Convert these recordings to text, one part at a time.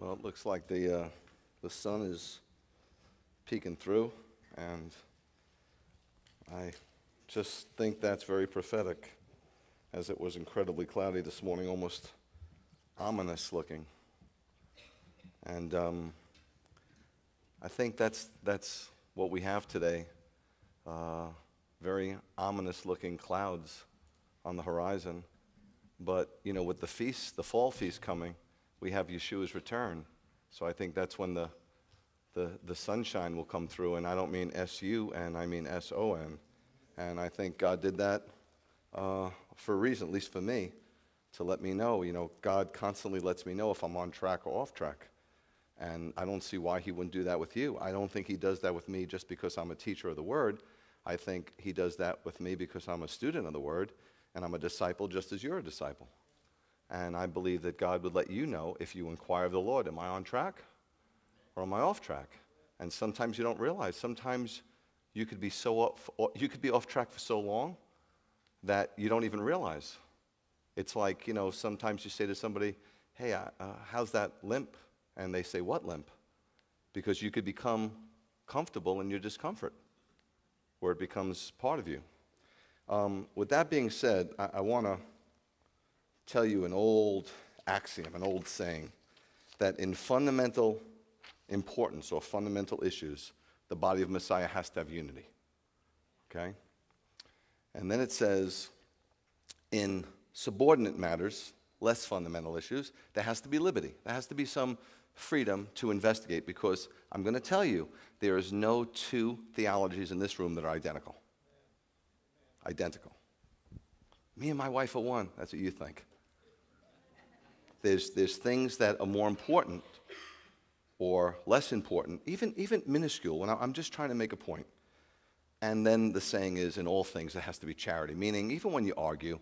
Well, it looks like the, uh, the sun is peeking through, and I just think that's very prophetic, as it was incredibly cloudy this morning, almost ominous looking. And um, I think that's, that's what we have today uh, very ominous looking clouds on the horizon. But, you know, with the feast, the fall feast coming, we have Yeshua's return. So I think that's when the, the, the sunshine will come through. And I don't mean S U N, I mean S O N. And I think God did that uh, for a reason, at least for me, to let me know. You know, God constantly lets me know if I'm on track or off track. And I don't see why He wouldn't do that with you. I don't think He does that with me just because I'm a teacher of the Word. I think He does that with me because I'm a student of the Word and I'm a disciple just as you're a disciple. And I believe that God would let you know if you inquire of the Lord, am I on track or am I off track? And sometimes you don't realize. Sometimes you could be so off, you could be off track for so long that you don't even realize. It's like, you know, sometimes you say to somebody, hey, uh, uh, how's that limp? And they say, what limp? Because you could become comfortable in your discomfort where it becomes part of you. Um, with that being said, I, I want to tell you an old axiom, an old saying, that in fundamental importance or fundamental issues, the body of Messiah has to have unity. Okay? And then it says, in subordinate matters, less fundamental issues, there has to be liberty. There has to be some freedom to investigate because I'm going to tell you there is no two theologies in this room that are identical. Identical. Me and my wife are one. That's what you think. There's, there's things that are more important or less important, even, even minuscule, when I'm just trying to make a point. And then the saying is, in all things, there has to be charity, meaning even when you argue,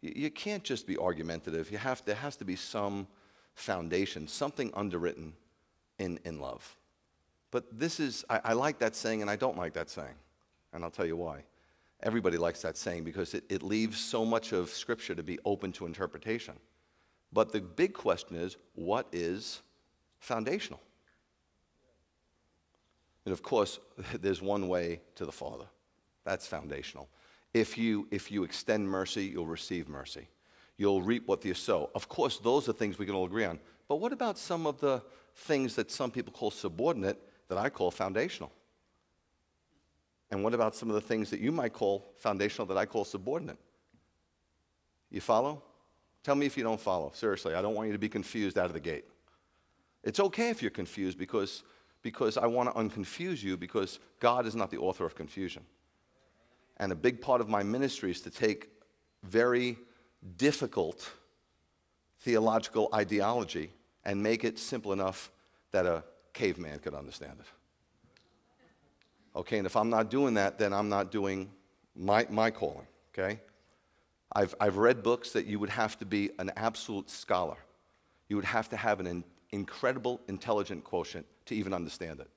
you, you can't just be argumentative. You have, there has to be some foundation, something underwritten in, in love. But this is, I, I like that saying and I don't like that saying. And I'll tell you why. Everybody likes that saying because it, it leaves so much of Scripture to be open to interpretation. But the big question is what is foundational? And of course, there's one way to the Father. That's foundational. If you, if you extend mercy, you'll receive mercy. You'll reap what you sow. Of course, those are things we can all agree on. But what about some of the things that some people call subordinate that I call foundational? And what about some of the things that you might call foundational that I call subordinate? You follow? Tell me if you don't follow. Seriously, I don't want you to be confused out of the gate. It's okay if you're confused because, because I want to unconfuse you because God is not the author of confusion. And a big part of my ministry is to take very difficult theological ideology and make it simple enough that a caveman could understand it. Okay, and if I'm not doing that, then I'm not doing my, my calling, okay? I've, I've read books that you would have to be an absolute scholar. You would have to have an in, incredible intelligent quotient to even understand it.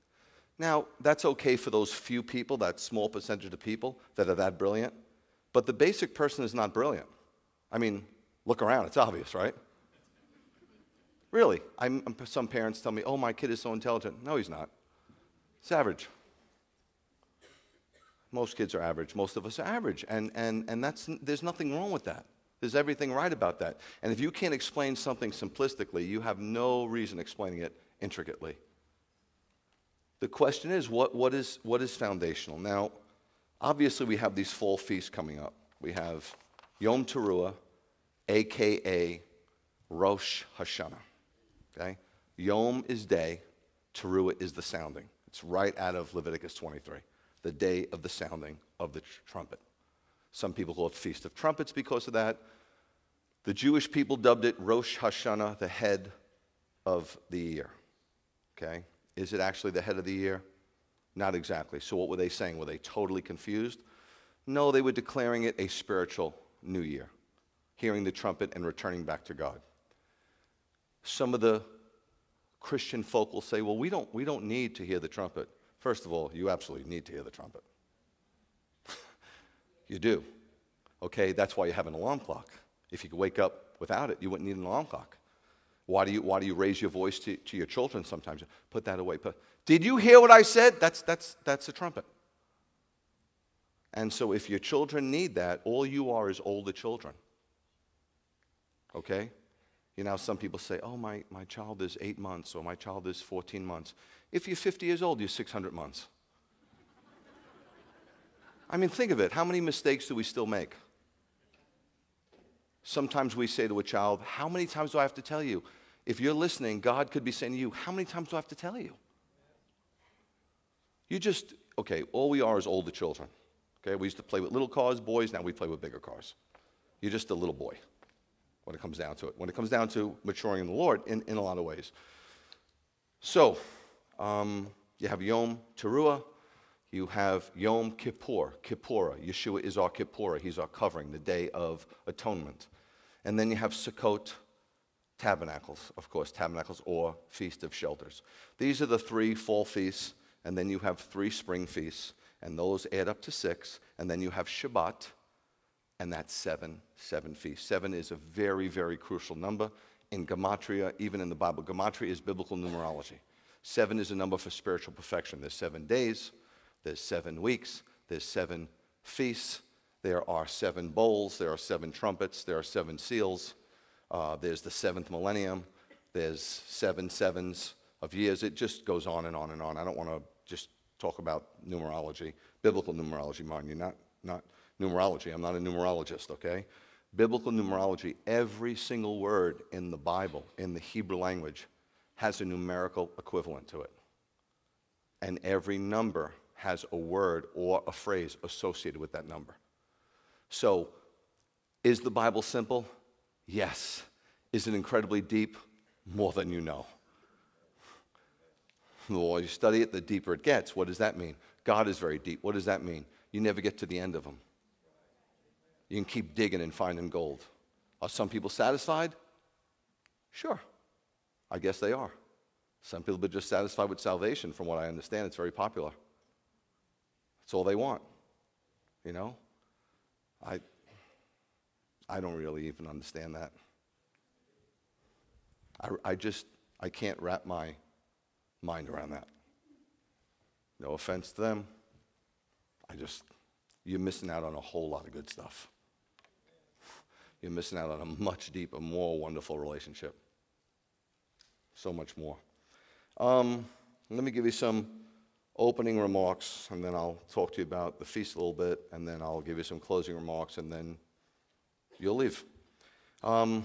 Now, that's okay for those few people, that small percentage of people that are that brilliant, but the basic person is not brilliant. I mean, look around, it's obvious, right? Really, I'm, some parents tell me, oh, my kid is so intelligent. No, he's not. Savage most kids are average. Most of us are average. And, and, and that's, there's nothing wrong with that. There's everything right about that. And if you can't explain something simplistically, you have no reason explaining it intricately. The question is what, what is what is foundational? Now, obviously, we have these fall feasts coming up. We have Yom Teruah, aka Rosh Hashanah. Okay? Yom is day, Teruah is the sounding. It's right out of Leviticus 23 the day of the sounding of the trumpet. Some people call it Feast of Trumpets because of that. The Jewish people dubbed it Rosh Hashanah, the head of the year. Okay? Is it actually the head of the year? Not exactly. So, what were they saying? Were they totally confused? No, they were declaring it a spiritual new year, hearing the trumpet and returning back to God. Some of the Christian folk will say, well, we don't, we don't need to hear the trumpet. First of all, you absolutely need to hear the trumpet. you do. Okay, that's why you have an alarm clock. If you could wake up without it, you wouldn't need an alarm clock. Why do you, why do you raise your voice to, to your children sometimes? Put that away. Put, Did you hear what I said? That's, that's, that's a trumpet. And so if your children need that, all you are is older children. Okay? You know, some people say, oh, my, my child is eight months or my child is 14 months. If you're 50 years old, you're 600 months. I mean, think of it. How many mistakes do we still make? Sometimes we say to a child, How many times do I have to tell you? If you're listening, God could be saying to you, How many times do I have to tell you? You just, okay, all we are is older children. Okay, we used to play with little cars, boys, now we play with bigger cars. You're just a little boy when it comes down to it, when it comes down to maturing in the Lord in, in a lot of ways. So, um, you have Yom Teruah, you have Yom Kippur, Kippurah. Yeshua is our Kippurah, he's our covering, the day of atonement. And then you have Sukkot, Tabernacles, of course, Tabernacles or Feast of Shelters. These are the three fall feasts, and then you have three spring feasts, and those add up to six, and then you have Shabbat, and that's seven, seven feasts. Seven is a very, very crucial number in Gematria, even in the Bible. Gematria is biblical numerology. Seven is a number for spiritual perfection. There's seven days, there's seven weeks, there's seven feasts, there are seven bowls, there are seven trumpets, there are seven seals, uh, there's the seventh millennium, there's seven sevens of years. It just goes on and on and on. I don't want to just talk about numerology, biblical numerology, mind you, not, not numerology. I'm not a numerologist, okay? Biblical numerology, every single word in the Bible, in the Hebrew language, has a numerical equivalent to it. And every number has a word or a phrase associated with that number. So, is the Bible simple? Yes. Is it incredibly deep? More than you know. The more you study it, the deeper it gets. What does that mean? God is very deep. What does that mean? You never get to the end of them. You can keep digging and finding gold. Are some people satisfied? Sure. I guess they are. Some people are just satisfied with salvation, from what I understand. It's very popular. That's all they want. You know? I, I don't really even understand that. I, I just, I can't wrap my mind around that. No offense to them. I just, you're missing out on a whole lot of good stuff. You're missing out on a much deeper, more wonderful relationship so much more. Um, let me give you some opening remarks, and then I'll talk to you about the feast a little bit, and then I'll give you some closing remarks, and then you'll leave. Um,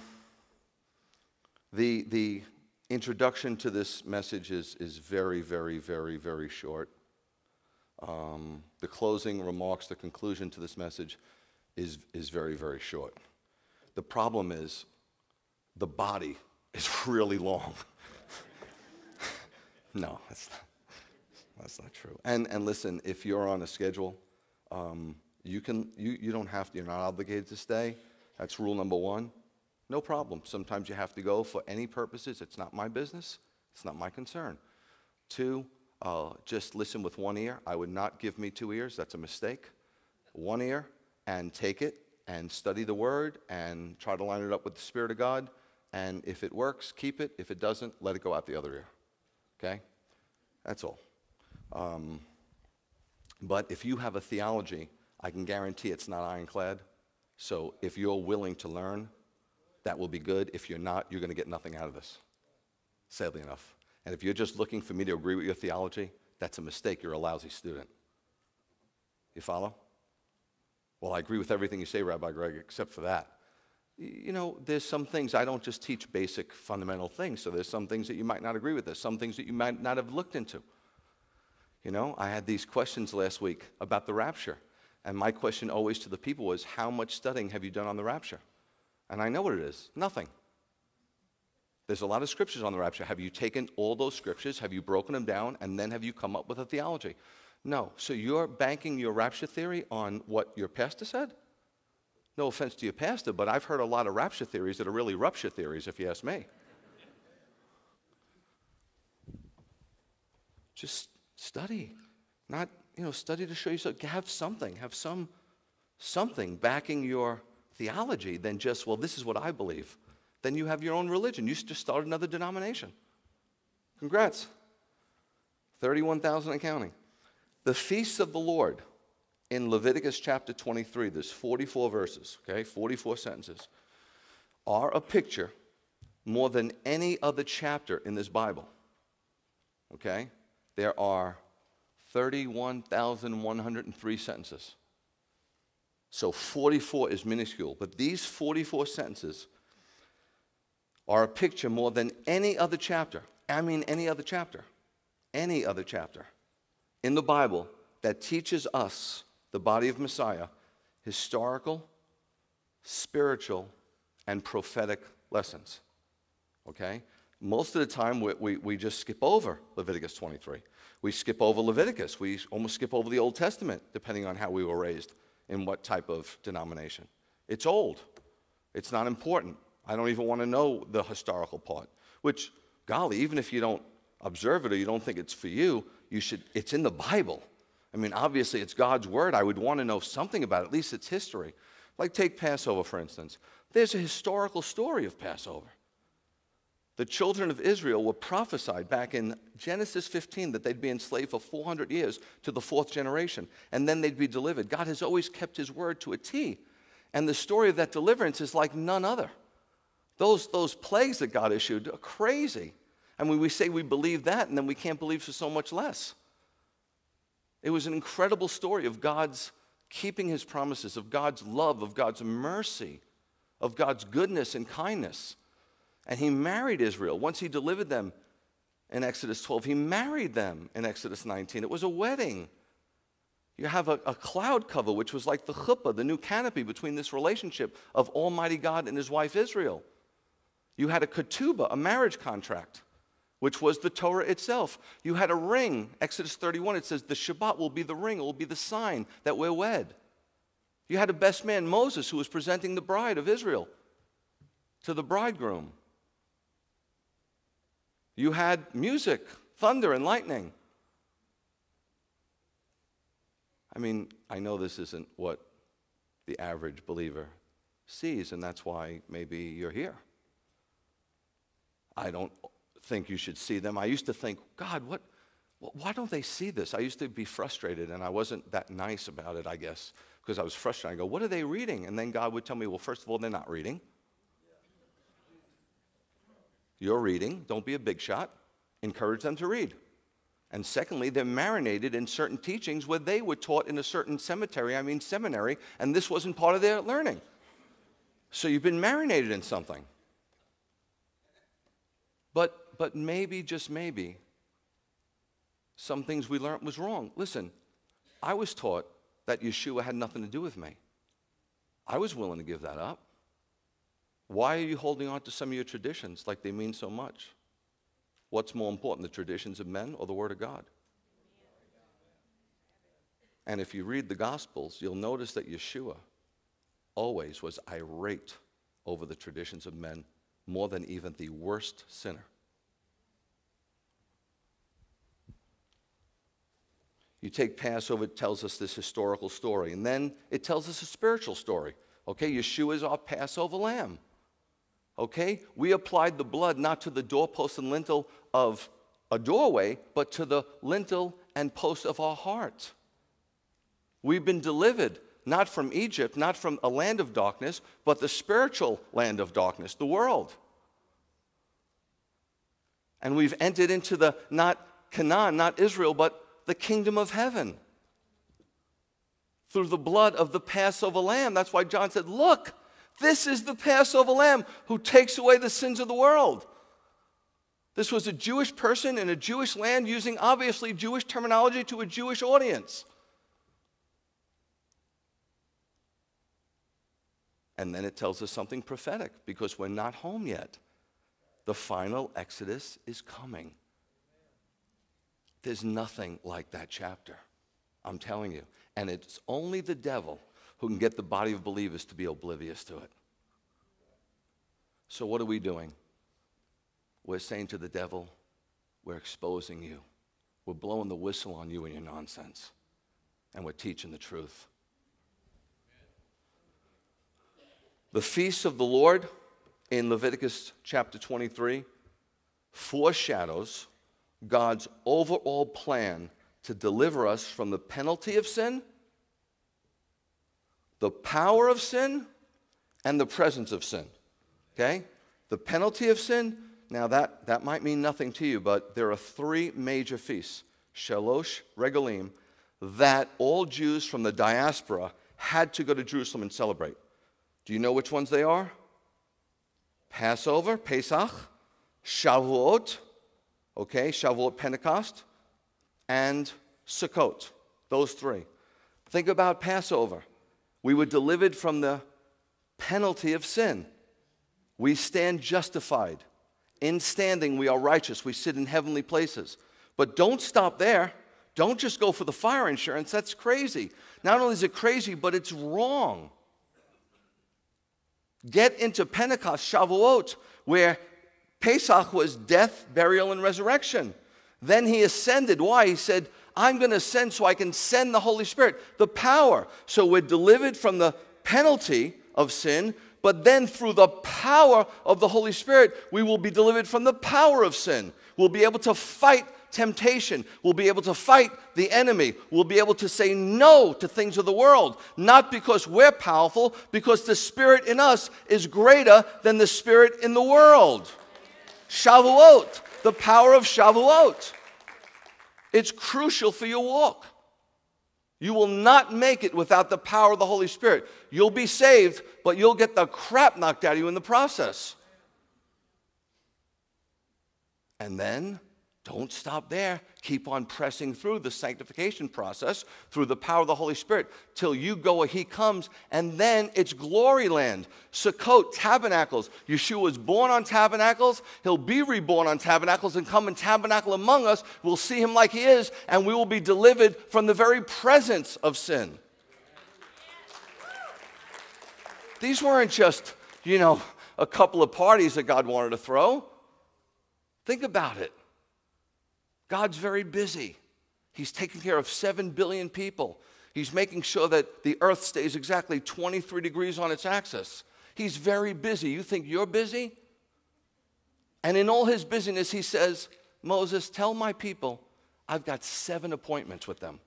the, the introduction to this message is, is very, very, very, very short. Um, the closing remarks, the conclusion to this message is, is very, very short. The problem is the body is really long. No, that's not, that's not true. And, and listen, if you're on a schedule, um, you, can, you, you don't have to, you're not obligated to stay. That's rule number one. No problem. Sometimes you have to go for any purposes. It's not my business, it's not my concern. Two, uh, just listen with one ear. I would not give me two ears, that's a mistake. One ear, and take it and study the word and try to line it up with the Spirit of God. And if it works, keep it. If it doesn't, let it go out the other ear. Okay? That's all. Um, but if you have a theology, I can guarantee it's not ironclad. So if you're willing to learn, that will be good. If you're not, you're going to get nothing out of this, sadly enough. And if you're just looking for me to agree with your theology, that's a mistake. You're a lousy student. You follow? Well, I agree with everything you say, Rabbi Greg, except for that you know, there's some things, I don't just teach basic fundamental things, so there's some things that you might not agree with, there's some things that you might not have looked into. You know, I had these questions last week about the rapture, and my question always to the people was, How much studying have you done on the rapture? And I know what it is nothing. There's a lot of scriptures on the rapture. Have you taken all those scriptures? Have you broken them down? And then have you come up with a theology? No. So you're banking your rapture theory on what your pastor said? No offense to your pastor, but I've heard a lot of rapture theories that are really rupture theories, if you ask me. Just study, not you know study to show yourself. Have something, have some something backing your theology than just well, this is what I believe. Then you have your own religion. You just start another denomination. Congrats. 31,000 and counting. The feasts of the Lord in Leviticus chapter 23, there's 44 verses, okay, 44 sentences, are a picture more than any other chapter in this Bible. Okay? There are 31,103 sentences. So 44 is minuscule, but these 44 sentences are a picture more than any other chapter. I mean, any other chapter. Any other chapter in the Bible that teaches us the body of Messiah, historical, spiritual, and prophetic lessons. Okay? Most of the time, we, we, we, just skip over Leviticus 23. We skip over Leviticus. We almost skip over the Old Testament, depending on how we were raised in what type of denomination. It's old, it's not important. I don't even want to know the historical part, which, golly, even if you don't observe it or you don't think it's for you, you should, it's in the Bible. I mean, obviously, it's God's word. I would want to know something about it. At least it's history. Like, take Passover, for instance. There's a historical story of Passover. The children of Israel were prophesied back in Genesis 15 that they'd be enslaved for 400 years to the fourth generation, and then they'd be delivered. God has always kept his word to a T. And the story of that deliverance is like none other. Those, those plagues that God issued are crazy. and when we say we believe that, and then we can't believe for so much less. It was an incredible story of God's keeping his promises, of God's love, of God's mercy, of God's goodness and kindness. And he married Israel. Once he delivered them in Exodus 12, he married them in Exodus 19. It was a wedding. You have a, a, cloud cover, which was like the chuppah, the new canopy between this relationship of Almighty God and his wife Israel. You had a ketubah, a marriage contract which was the Torah itself. You had a ring. Exodus 31, it says, The Shabbat will be the ring, it will be the sign that we're wed. You had a best man, Moses, who was presenting the bride of Israel to the bridegroom. You had music, thunder, and lightning. I mean, I know this isn't what the average believer sees, and that's why maybe you're here. I don't think you should see them. I used to think, God, what, why don't they see this? I used to be frustrated and I wasn't that nice about it, I guess, because I was frustrated. I go, what are they reading? And then God would tell me, well, first of all, they're not reading. You're reading. Don't be a big shot. Encourage them to read. And secondly, they're marinated in certain teachings where they were taught in a certain cemetery, I mean seminary, and this wasn't part of their learning. So you've been marinated in something. But maybe, just maybe, some things we learned was wrong. Listen, I was taught that Yeshua had nothing to do with me. I was willing to give that up. Why are you holding on to some of your traditions like they mean so much? What's more important, the traditions of men or the Word of God? And if you read the Gospels, you'll notice that Yeshua always was irate over the traditions of men more than even the worst sinner. You take Passover, it tells us this historical story. And then it tells us a spiritual story. Okay, Yeshua is our Passover lamb. Okay, we applied the blood not to the doorpost and lintel of a doorway, but to the lintel and post of our heart. We've been delivered not from Egypt, not from a land of darkness, but the spiritual land of darkness, the world. And we've entered into the not Canaan, not Israel, but the kingdom of heaven through the blood of the Passover lamb. That's why John said, Look, this is the Passover lamb who takes away the sins of the world. This was a Jewish person in a Jewish land using obviously Jewish terminology to a Jewish audience. And then it tells us something prophetic because we're not home yet. The final Exodus is coming. There's nothing like that chapter. I'm telling you. And it's only the devil who can get the body of believers to be oblivious to it. So, what are we doing? We're saying to the devil, we're exposing you. We're blowing the whistle on you and your nonsense. And we're teaching the truth. The feasts of the Lord in Leviticus chapter 23 foreshadows God's overall plan to deliver us from the penalty of sin, the power of sin, and the presence of sin. Okay? The penalty of sin, now that, that might mean nothing to you, but there are three major feasts Shalosh, Regalim, that all Jews from the diaspora had to go to Jerusalem and celebrate. Do you know which ones they are? Passover, Pesach, Shavuot, okay, Shavuot Pentecost, and Sukkot, those three. Think about Passover. We were delivered from the penalty of sin. We stand justified. In standing, we are righteous. We sit in heavenly places. But don't stop there. Don't just go for the fire insurance. That's crazy. Not only is it crazy, but it's wrong. Get into Pentecost, Shavuot, where Pesach was death, burial, and resurrection. Then he ascended. Why? He said, I'm going to ascend so I can send the Holy Spirit, the power. So we're delivered from the penalty of sin, but then through the power of the Holy Spirit, we will be delivered from the power of sin. We'll be able to fight temptation. We'll be able to fight the enemy. We'll be able to say no to things of the world, not because we're powerful, because the spirit in us is greater than the spirit in the world. Shavuot, the power of Shavuot. It's crucial for your walk. You will not make it without the power of the Holy Spirit. You'll be saved, but you'll get the crap knocked out of you in the process. And then don't stop there. Keep on pressing through the sanctification process through the power of the Holy Spirit till you go where He comes, and then it's glory land. Sukkot, tabernacles. Yeshua was born on tabernacles. He'll be reborn on tabernacles and come and tabernacle among us. We'll see Him like He is, and we will be delivered from the very presence of sin. These weren't just, you know, a couple of parties that God wanted to throw. Think about it. God's very busy. He's taking care of 7 billion people. He's making sure that the earth stays exactly 23 degrees on its axis. He's very busy. You think you're busy? And in all his busyness, he says, Moses, tell my people I've got seven appointments with them.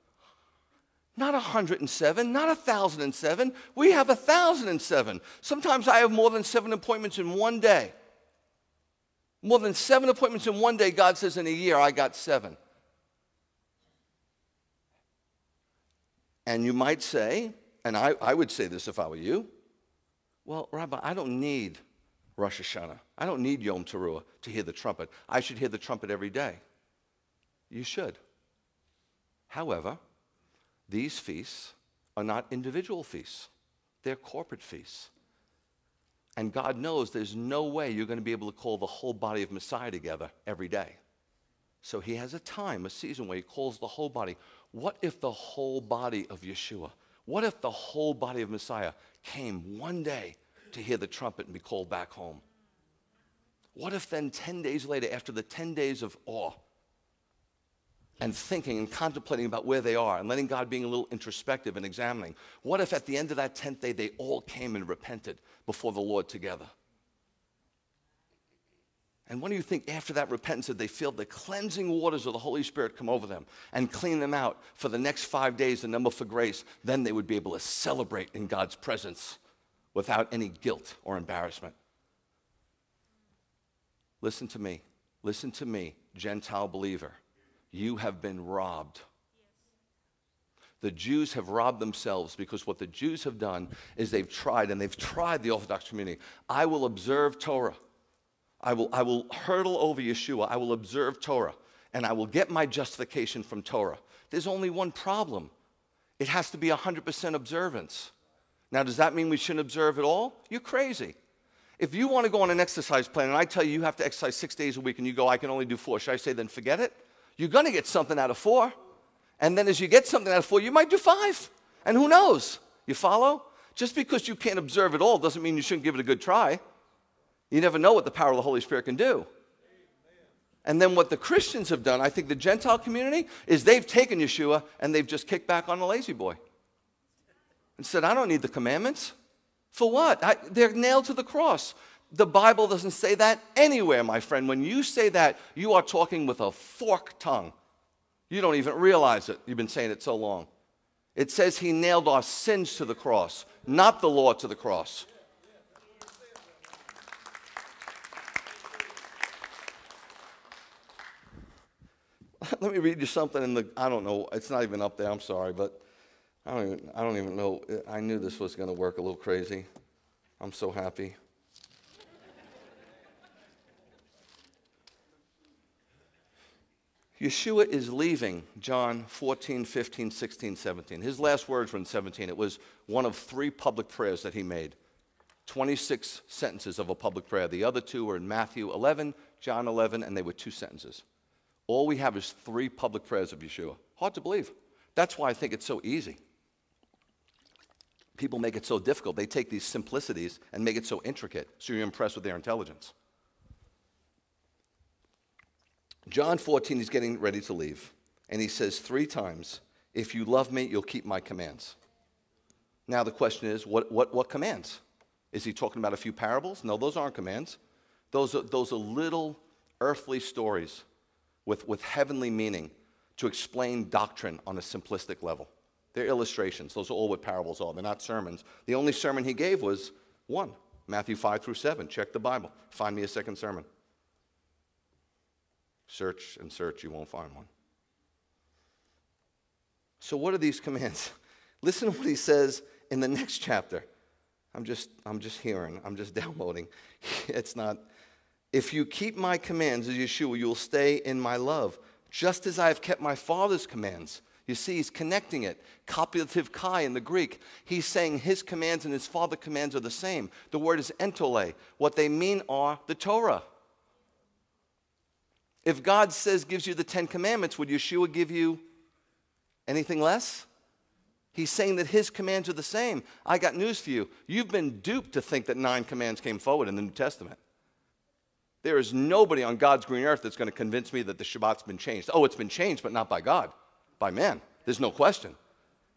Not 107, not 1,007. We have 1,007. Sometimes I have more than seven appointments in one day. More than seven appointments in one day, God says, in a year, I got seven. And you might say, and I, I would say this if I were you, well, Rabbi, I don't need Rosh Hashanah. I don't need Yom Teruah to hear the trumpet. I should hear the trumpet every day. You should. However, these feasts are not individual feasts, they're corporate feasts. And God knows there's no way you're going to be able to call the whole body of Messiah together every day. So he has a time, a season where he calls the whole body. What if the whole body of Yeshua, what if the whole body of Messiah came one day to hear the trumpet and be called back home? What if then 10 days later, after the 10 days of awe, and thinking and contemplating about where they are and letting God being a little introspective and examining. What if at the end of that 10th day they all came and repented before the Lord together? And what do you think after that repentance that they feel the cleansing waters of the Holy Spirit come over them and clean them out for the next five days, the number for grace? Then they would be able to celebrate in God's presence without any guilt or embarrassment. Listen to me. Listen to me, Gentile believer. You have been robbed. The Jews have robbed themselves because what the Jews have done is they've tried, and they've tried the Orthodox community. I will observe Torah. I will, I will hurdle over Yeshua. I will observe Torah, and I will get my justification from Torah. There's only one problem it has to be 100% observance. Now, does that mean we shouldn't observe at all? You're crazy. If you want to go on an exercise plan and I tell you you have to exercise six days a week and you go, I can only do four, should I say then forget it? you're going to get something out of four. And then as you get something out of four, you might do five. And who knows? You follow? Just because you can't observe it all doesn't mean you shouldn't give it a good try. You never know what the power of the Holy Spirit can do. And then what the Christians have done, I think the Gentile community, is they've taken Yeshua and they've just kicked back on the lazy boy and said, I don't need the commandments. For what? I, they're nailed to the cross. The Bible doesn't say that anywhere, my friend. When you say that, you are talking with a forked tongue. You don't even realize it. You've been saying it so long. It says he nailed our sins to the cross, not the law to the cross. Let me read you something in the, I don't know, it's not even up there, I'm sorry, but I don't even, I don't even know. I knew this was going to work a little crazy. I'm so happy. Yeshua is leaving John 14, 15, 16, 17. His last words were in 17. It was one of three public prayers that he made 26 sentences of a public prayer. The other two were in Matthew 11, John 11, and they were two sentences. All we have is three public prayers of Yeshua. Hard to believe. That's why I think it's so easy. People make it so difficult. They take these simplicities and make it so intricate, so you're impressed with their intelligence. John 14, he's getting ready to leave, and he says three times, If you love me, you'll keep my commands. Now, the question is, what, what, what commands? Is he talking about a few parables? No, those aren't commands. Those are, those are little earthly stories with, with heavenly meaning to explain doctrine on a simplistic level. They're illustrations. Those are all what parables are. They're not sermons. The only sermon he gave was one Matthew 5 through 7. Check the Bible. Find me a second sermon. Search and search, you won't find one. So, what are these commands? Listen to what he says in the next chapter. I'm just, I'm just hearing, I'm just downloading. It's not, if you keep my commands, as Yeshua, you'll stay in my love, just as I have kept my Father's commands. You see, he's connecting it. Copulative kai in the Greek. He's saying his commands and his father's commands are the same. The word is entole. What they mean are the Torah. If God says, gives you the Ten Commandments, would Yeshua give you anything less? He's saying that his commands are the same. I got news for you. You've been duped to think that nine commands came forward in the New Testament. There is nobody on God's green earth that's going to convince me that the Shabbat's been changed. Oh, it's been changed, but not by God, by man. There's no question.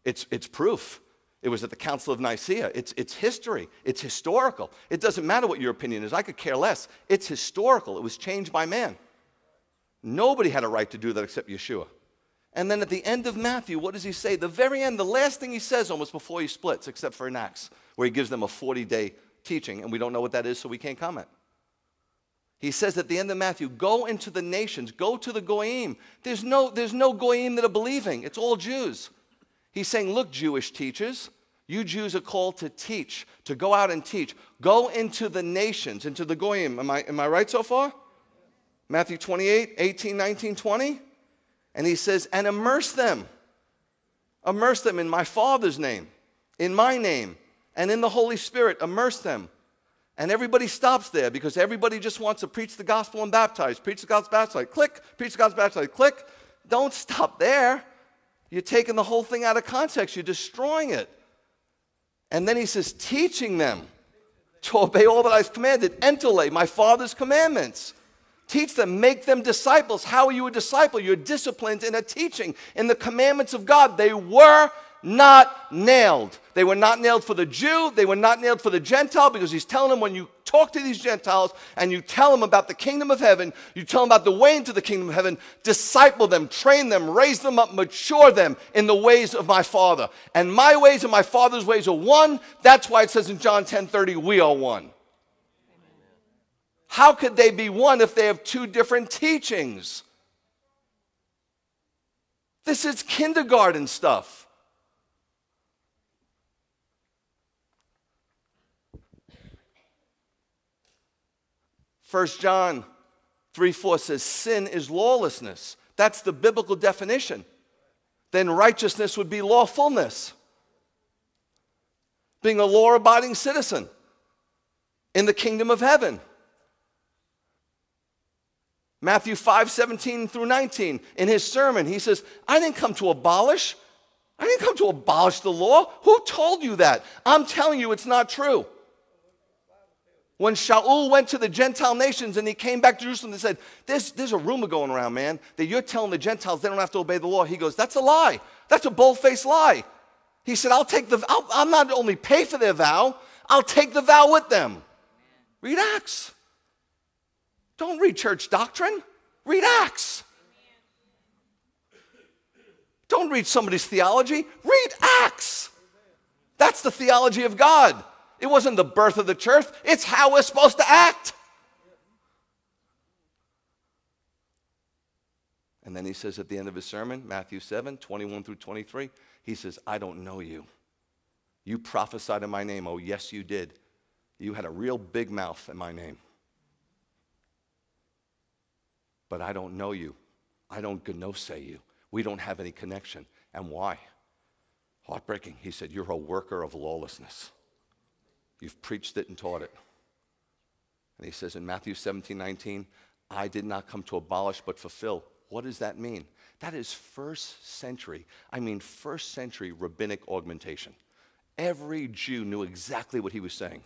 It's, it's proof. It was at the Council of Nicaea. It's, it's history. It's historical. It doesn't matter what your opinion is. I could care less. It's historical. It was changed by man. Nobody had a right to do that except Yeshua. And then at the end of Matthew, what does he say? The very end, the last thing he says almost before he splits, except for in Acts, where he gives them a 40 day teaching, and we don't know what that is, so we can't comment. He says at the end of Matthew, go into the nations, go to the Goyim. There's no, there's no Goyim that are believing, it's all Jews. He's saying, look, Jewish teachers, you Jews are called to teach, to go out and teach. Go into the nations, into the Goyim. Am I, am I right so far? Matthew 28, 18, 19, 20. And he says, and immerse them. Immerse them in my Father's name, in my name, and in the Holy Spirit. Immerse them. And everybody stops there because everybody just wants to preach the gospel and baptize. Preach the gospel, baptize, click. Preach the gospel, baptize, click. Don't stop there. You're taking the whole thing out of context, you're destroying it. And then he says, teaching them to obey all that I've commanded, entele, my Father's commandments. Teach them, make them disciples. How are you a disciple? You're disciplined in a teaching, in the commandments of God. They were not nailed. They were not nailed for the Jew, they were not nailed for the Gentile, because he's telling them when you talk to these Gentiles and you tell them about the kingdom of heaven, you tell them about the way into the kingdom of heaven, disciple them, train them, raise them up, mature them in the ways of my Father. And my ways and my Father's ways are one. That's why it says in John 10 30, we are one. How could they be one if they have two different teachings? This is kindergarten stuff. First John 3 4 says, Sin is lawlessness. That's the biblical definition. Then righteousness would be lawfulness, being a law abiding citizen in the kingdom of heaven. Matthew 5 17 through 19, in his sermon, he says, I didn't come to abolish. I didn't come to abolish the law. Who told you that? I'm telling you, it's not true. When Shaul went to the Gentile nations and he came back to Jerusalem, they said, there's, there's a rumor going around, man, that you're telling the Gentiles they don't have to obey the law. He goes, That's a lie. That's a bold faced lie. He said, I'll take the, I'll, I'll not only pay for their vow, I'll take the vow with them. Read Acts. Don't read church doctrine, read Acts. Don't read somebody's theology, read Acts. That's the theology of God. It wasn't the birth of the church, it's how we're supposed to act. And then he says at the end of his sermon, Matthew 7 21 through 23, he says, I don't know you. You prophesied in my name. Oh, yes, you did. You had a real big mouth in my name but I don't know you. I don't gnose you. We don't have any connection. And why? Heartbreaking. He said, You're a worker of lawlessness. You've preached it and taught it. And he says in Matthew 17, 19, I did not come to abolish but fulfill. What does that mean? That is first century, I mean, first century rabbinic augmentation. Every Jew knew exactly what he was saying.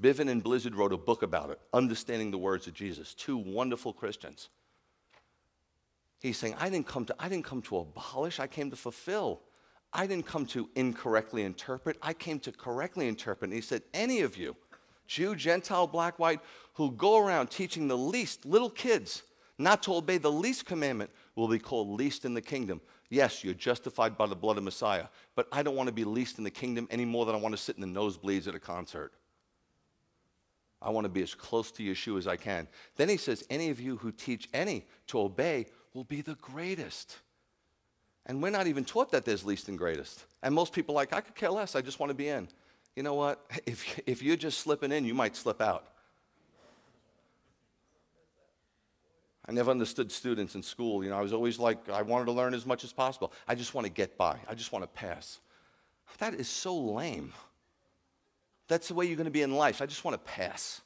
Biven and Blizzard wrote a book about it, Understanding the Words of Jesus, two wonderful Christians. He's saying, I didn't come to, I didn't come to abolish, I came to fulfill. I didn't come to incorrectly interpret, I came to correctly interpret. And he said, Any of you, Jew, Gentile, black, white, who go around teaching the least, little kids, not to obey the least commandment, will be called least in the kingdom. Yes, you're justified by the blood of Messiah, but I don't want to be least in the kingdom any more than I want to sit in the nosebleeds at a concert. I want to be as close to Yeshua as I can. Then he says, Any of you who teach any to obey will be the greatest. And we're not even taught that there's least and greatest. And most people like, I could care less. I just want to be in. You know what? If, if you're just slipping in, you might slip out. I never understood students in school. You know, I was always like, I wanted to learn as much as possible. I just want to get by. I just want to pass. That is so lame. That's the way you're going to be in life. I just want to pass.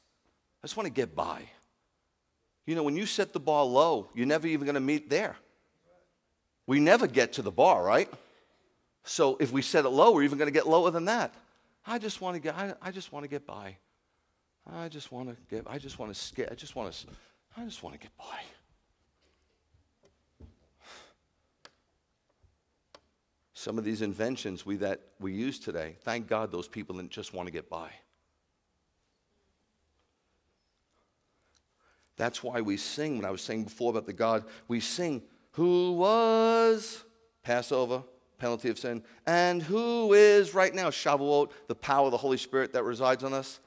I just want to get by. You know, when you set the bar low, you're never even going to meet there. We never get to the bar, right? So if we set it low, we're even going to get lower than that. I just want to get. I, I just want to get by. I just want to get. I just want to skip. I just want to. I just want to get by. Some of these inventions we, that we use today, thank God those people didn't just want to get by. That's why we sing, when I was saying before about the God, we sing, who was Passover, penalty of sin, and who is right now Shavuot, the power of the Holy Spirit that resides on us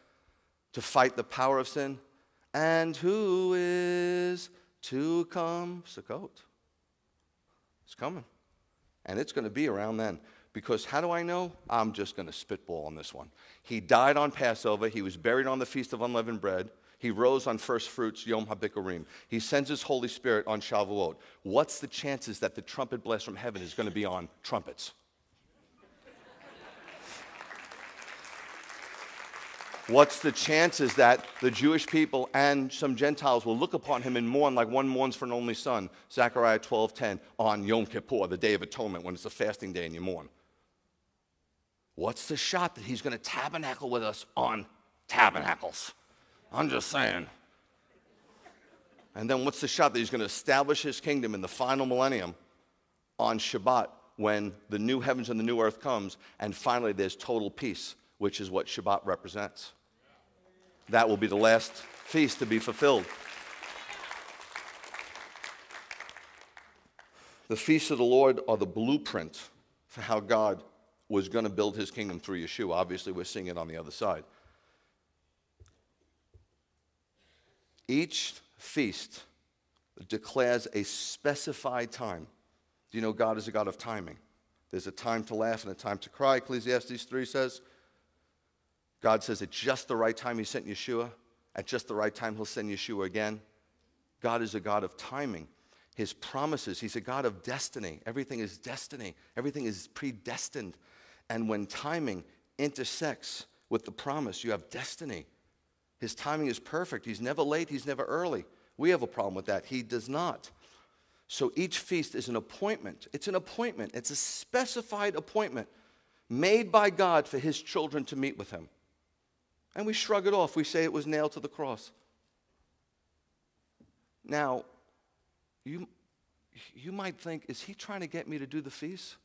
to fight the power of sin, and who is to come, Sukkot. It's coming and it's going to be around then. Because how do I know? I'm just going to spitball on this one. He died on Passover. He was buried on the Feast of Unleavened Bread. He rose on first fruits, Yom HaBikurim. He sends his Holy Spirit on Shavuot. What's the chances that the trumpet blast from heaven is going to be on trumpets? What's the chances that the Jewish people and some Gentiles will look upon him and mourn like one mourns for an only son? Zechariah 12:10 on Yom Kippur, the Day of Atonement, when it's a fasting day and you mourn. What's the shot that he's going to tabernacle with us on tabernacles? I'm just saying. And then what's the shot that he's going to establish his kingdom in the final millennium on Shabbat when the new heavens and the new earth comes and finally there's total peace, which is what Shabbat represents. That will be the last feast to be fulfilled. The feasts of the Lord are the blueprint for how God was going to build his kingdom through Yeshua. Obviously, we're seeing it on the other side. Each feast declares a specified time. Do you know God is a God of timing? There's a time to laugh and a time to cry, Ecclesiastes 3 says. God says at just the right time he sent Yeshua, at just the right time he'll send Yeshua again. God is a God of timing. His promises, he's a God of destiny. Everything is destiny, everything is predestined. And when timing intersects with the promise, you have destiny. His timing is perfect. He's never late, he's never early. We have a problem with that. He does not. So each feast is an appointment. It's an appointment, it's a specified appointment made by God for his children to meet with him. And we shrug it off. We say it was nailed to the cross. Now, you, you might think, is he trying to get me to do the feast?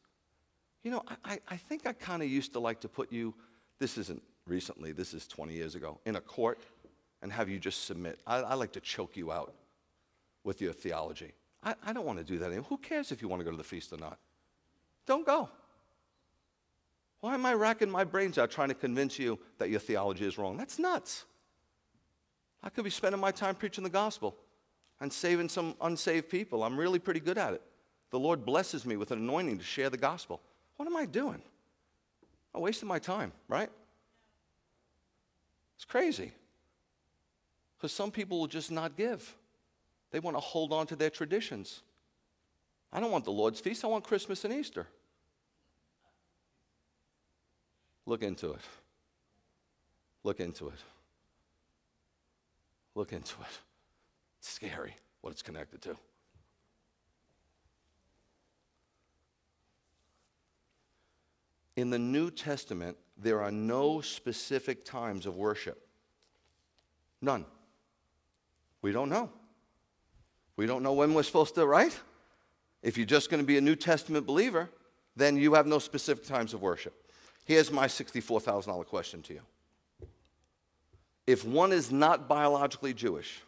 You know, I, I think I kind of used to like to put you, this isn't recently, this is 20 years ago, in a court and have you just submit. I, I like to choke you out with your theology. I, I don't want to do that anymore. Who cares if you want to go to the feast or not? Don't go. Why am I racking my brains out trying to convince you that your theology is wrong? That's nuts. I could be spending my time preaching the gospel and saving some unsaved people. I'm really pretty good at it. The Lord blesses me with an anointing to share the gospel. What am I doing? I wasted my time, right? It's crazy. Because some people will just not give. They want to hold on to their traditions. I don't want the Lord's feast, I want Christmas and Easter. Look into it. Look into it. Look into it. It's scary what it's connected to. In the New Testament, there are no specific times of worship. None. We don't know. We don't know when we're supposed to, right? If you're just going to be a New Testament believer, then you have no specific times of worship. Here's my $64,000 question to you. If one is not biologically Jewish,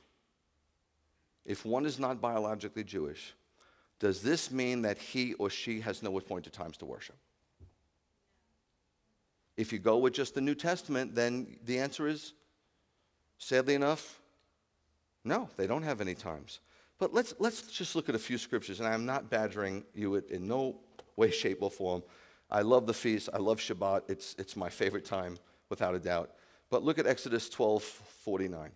if one is not biologically Jewish, does this mean that he or she has no appointed times to worship? If you go with just the New Testament, then the answer is, sadly enough, no, they don't have any times. But let's, let's just look at a few scriptures, and I'm not badgering you in no way, shape, or form. I love the feast. I love Shabbat. It's, it's my favorite time, without a doubt. But look at Exodus 12 49.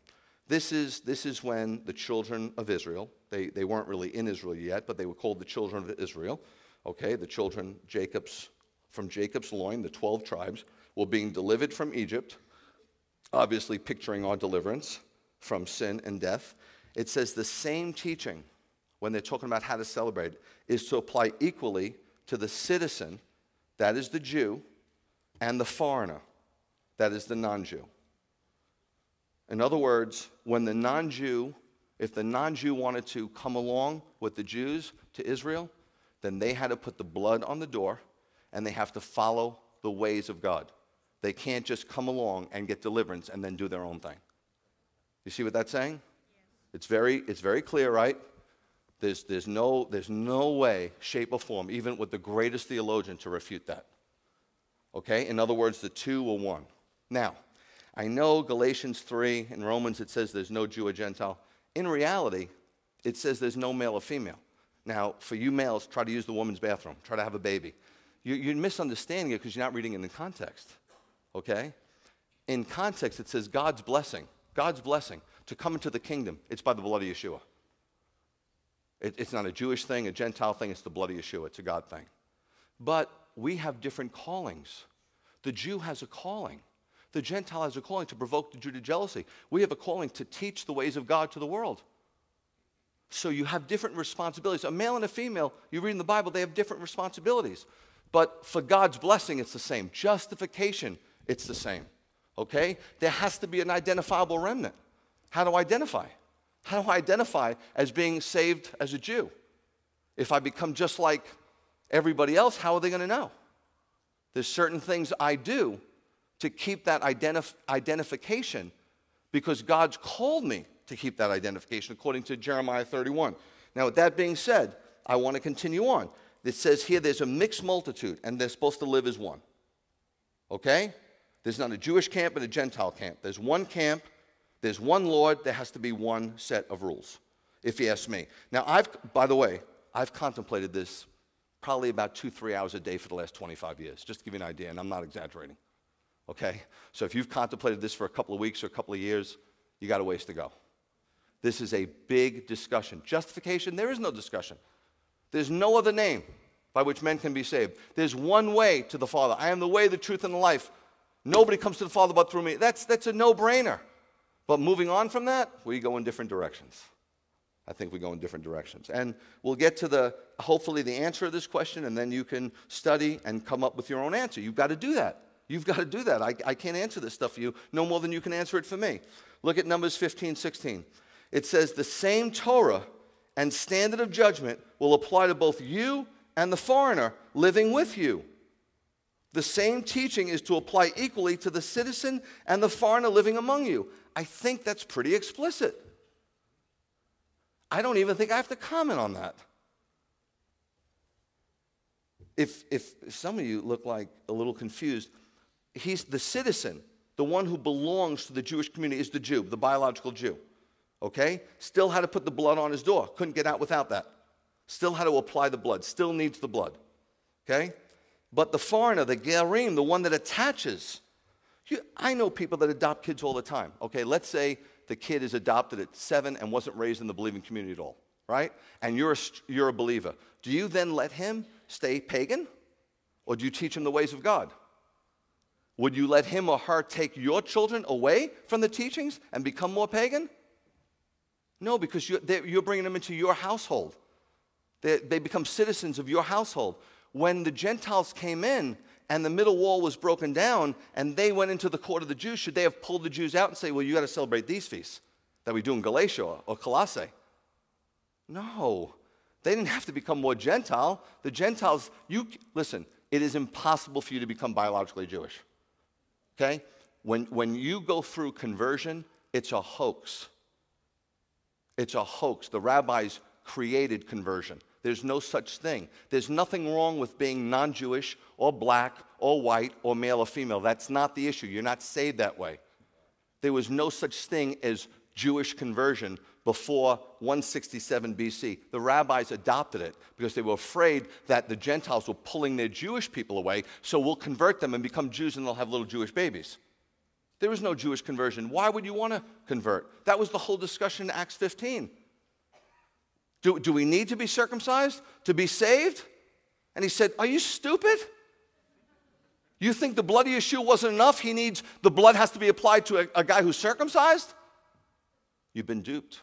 This is, this is when the children of Israel, they, they weren't really in Israel yet, but they were called the children of Israel. Okay, the children Jacob's, from Jacob's loin, the 12 tribes, were being delivered from Egypt, obviously picturing our deliverance from sin and death. It says the same teaching, when they're talking about how to celebrate, is to apply equally to the citizen that is the Jew, and the foreigner, that is the non Jew. In other words, when the non Jew, if the non Jew wanted to come along with the Jews to Israel, then they had to put the blood on the door and they have to follow the ways of God. They can't just come along and get deliverance and then do their own thing. You see what that's saying? It's very, it's very clear, right? There's, there's, no, there's no way, shape, or form, even with the greatest theologian, to refute that. Okay? In other words, the two were one. Now, I know Galatians 3 and Romans it says there's no Jew or Gentile. In reality, it says there's no male or female. Now, for you males, try to use the woman's bathroom, try to have a baby. You, are misunderstanding it because you're not reading it in context. Okay? In context, it says God's blessing, God's blessing to come into the kingdom, it's by the blood of Yeshua. It, it's not a Jewish thing, a Gentile thing, it's the blood of Yeshua, it's a God thing. But we have different callings. The Jew has a calling. The Gentile has a calling to provoke the Jew to jealousy. We have a calling to teach the ways of God to the world. So you have different responsibilities. A male and a female, you read in the Bible, they have different responsibilities. But for God's blessing, it's the same. Justification, it's the same. Okay? There has to be an identifiable remnant. How to identify? How do I identify as being saved as a Jew? If I become just like everybody else, how are they going to know? There's certain things I do to keep that identif- identification because God's called me to keep that identification according to Jeremiah 31. Now, with that being said, I want to continue on. It says here there's a mixed multitude and they're supposed to live as one. Okay? There's not a Jewish camp and a Gentile camp. There's one camp there's one Lord, there has to be one set of rules, if you ask me. Now, I've, by the way, I've contemplated this probably about two, three hours a day for the last 25 years, just to give you an idea, and I'm not exaggerating. Okay? So if you've contemplated this for a couple of weeks or a couple of years, you got a ways to go. This is a big discussion. Justification, there is no discussion. There's no other name by which men can be saved. There's one way to the Father. I am the way, the truth, and the life. Nobody comes to the Father but through me. That's, that's a no brainer. But moving on from that, we go in different directions. I think we go in different directions. And we'll get to the hopefully the answer to this question, and then you can study and come up with your own answer. You've got to do that. You've got to do that. I, I can't answer this stuff for you no more than you can answer it for me. Look at Numbers 15, 16. It says, The same Torah and standard of judgment will apply to both you and the foreigner living with you. The same teaching is to apply equally to the citizen and the foreigner living among you. I think that's pretty explicit. I don't even think I have to comment on that. If, if some of you look like a little confused, he's the citizen, the one who belongs to the Jewish community is the Jew, the biological Jew. Okay? Still had to put the blood on his door. Couldn't get out without that. Still had to apply the blood. Still needs the blood. Okay? But the foreigner, the Gerim, the one that attaches. You, I know people that adopt kids all the time. Okay, let's say the kid is adopted at seven and wasn't raised in the believing community at all, right? And you're a, you're a believer. Do you then let him stay pagan? Or do you teach him the ways of God? Would you let him or her take your children away from the teachings and become more pagan? No, because you're, you're bringing them into your household. They, they become citizens of your household when the Gentiles came in and the middle wall was broken down and they went into the court of the Jews, should they have pulled the Jews out and say, well, you got to celebrate these feasts that we do in Galatia or Colossae? No. They didn't have to become more Gentile. The Gentiles, you listen, it is impossible for you to become biologically Jewish. Okay? When, when you go through conversion, it's a hoax. It's a hoax. The rabbis created conversion. There's no such thing. There's nothing wrong with being non Jewish or black or white or male or female. That's not the issue. You're not saved that way. There was no such thing as Jewish conversion before 167 BC. The rabbis adopted it because they were afraid that the Gentiles were pulling their Jewish people away, so we'll convert them and become Jews and they'll have little Jewish babies. There was no Jewish conversion. Why would you want to convert? That was the whole discussion in Acts 15. Do, do we need to be circumcised to be saved? And he said, Are you stupid? You think the blood of Yeshua wasn't enough? He needs, the blood has to be applied to a, a guy who's circumcised? You've been duped.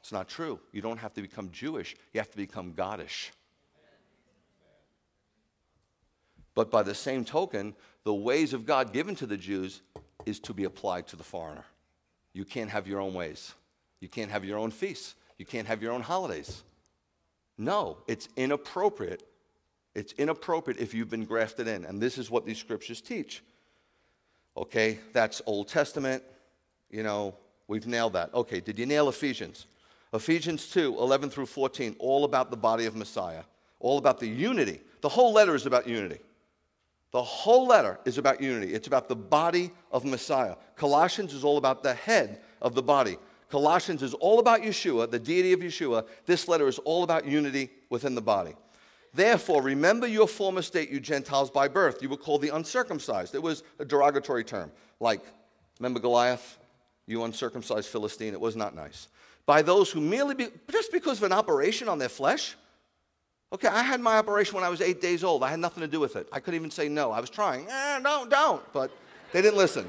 It's not true. You don't have to become Jewish, you have to become Godish. But by the same token, the ways of God given to the Jews is to be applied to the foreigner. You can't have your own ways, you can't have your own feasts, you can't have your own holidays. No, it's inappropriate. It's inappropriate if you've been grafted in. And this is what these scriptures teach. Okay, that's Old Testament. You know, we've nailed that. Okay, did you nail Ephesians? Ephesians 2 11 through 14, all about the body of Messiah, all about the unity. The whole letter is about unity. The whole letter is about unity. It's about the body of Messiah. Colossians is all about the head of the body, Colossians is all about Yeshua, the deity of Yeshua. This letter is all about unity within the body. Therefore, remember your former state, you Gentiles by birth. You were called the uncircumcised. It was a derogatory term. Like, remember Goliath? You uncircumcised Philistine. It was not nice. By those who merely, be, just because of an operation on their flesh. Okay, I had my operation when I was eight days old. I had nothing to do with it. I couldn't even say no. I was trying. Eh, no, don't. But they didn't listen.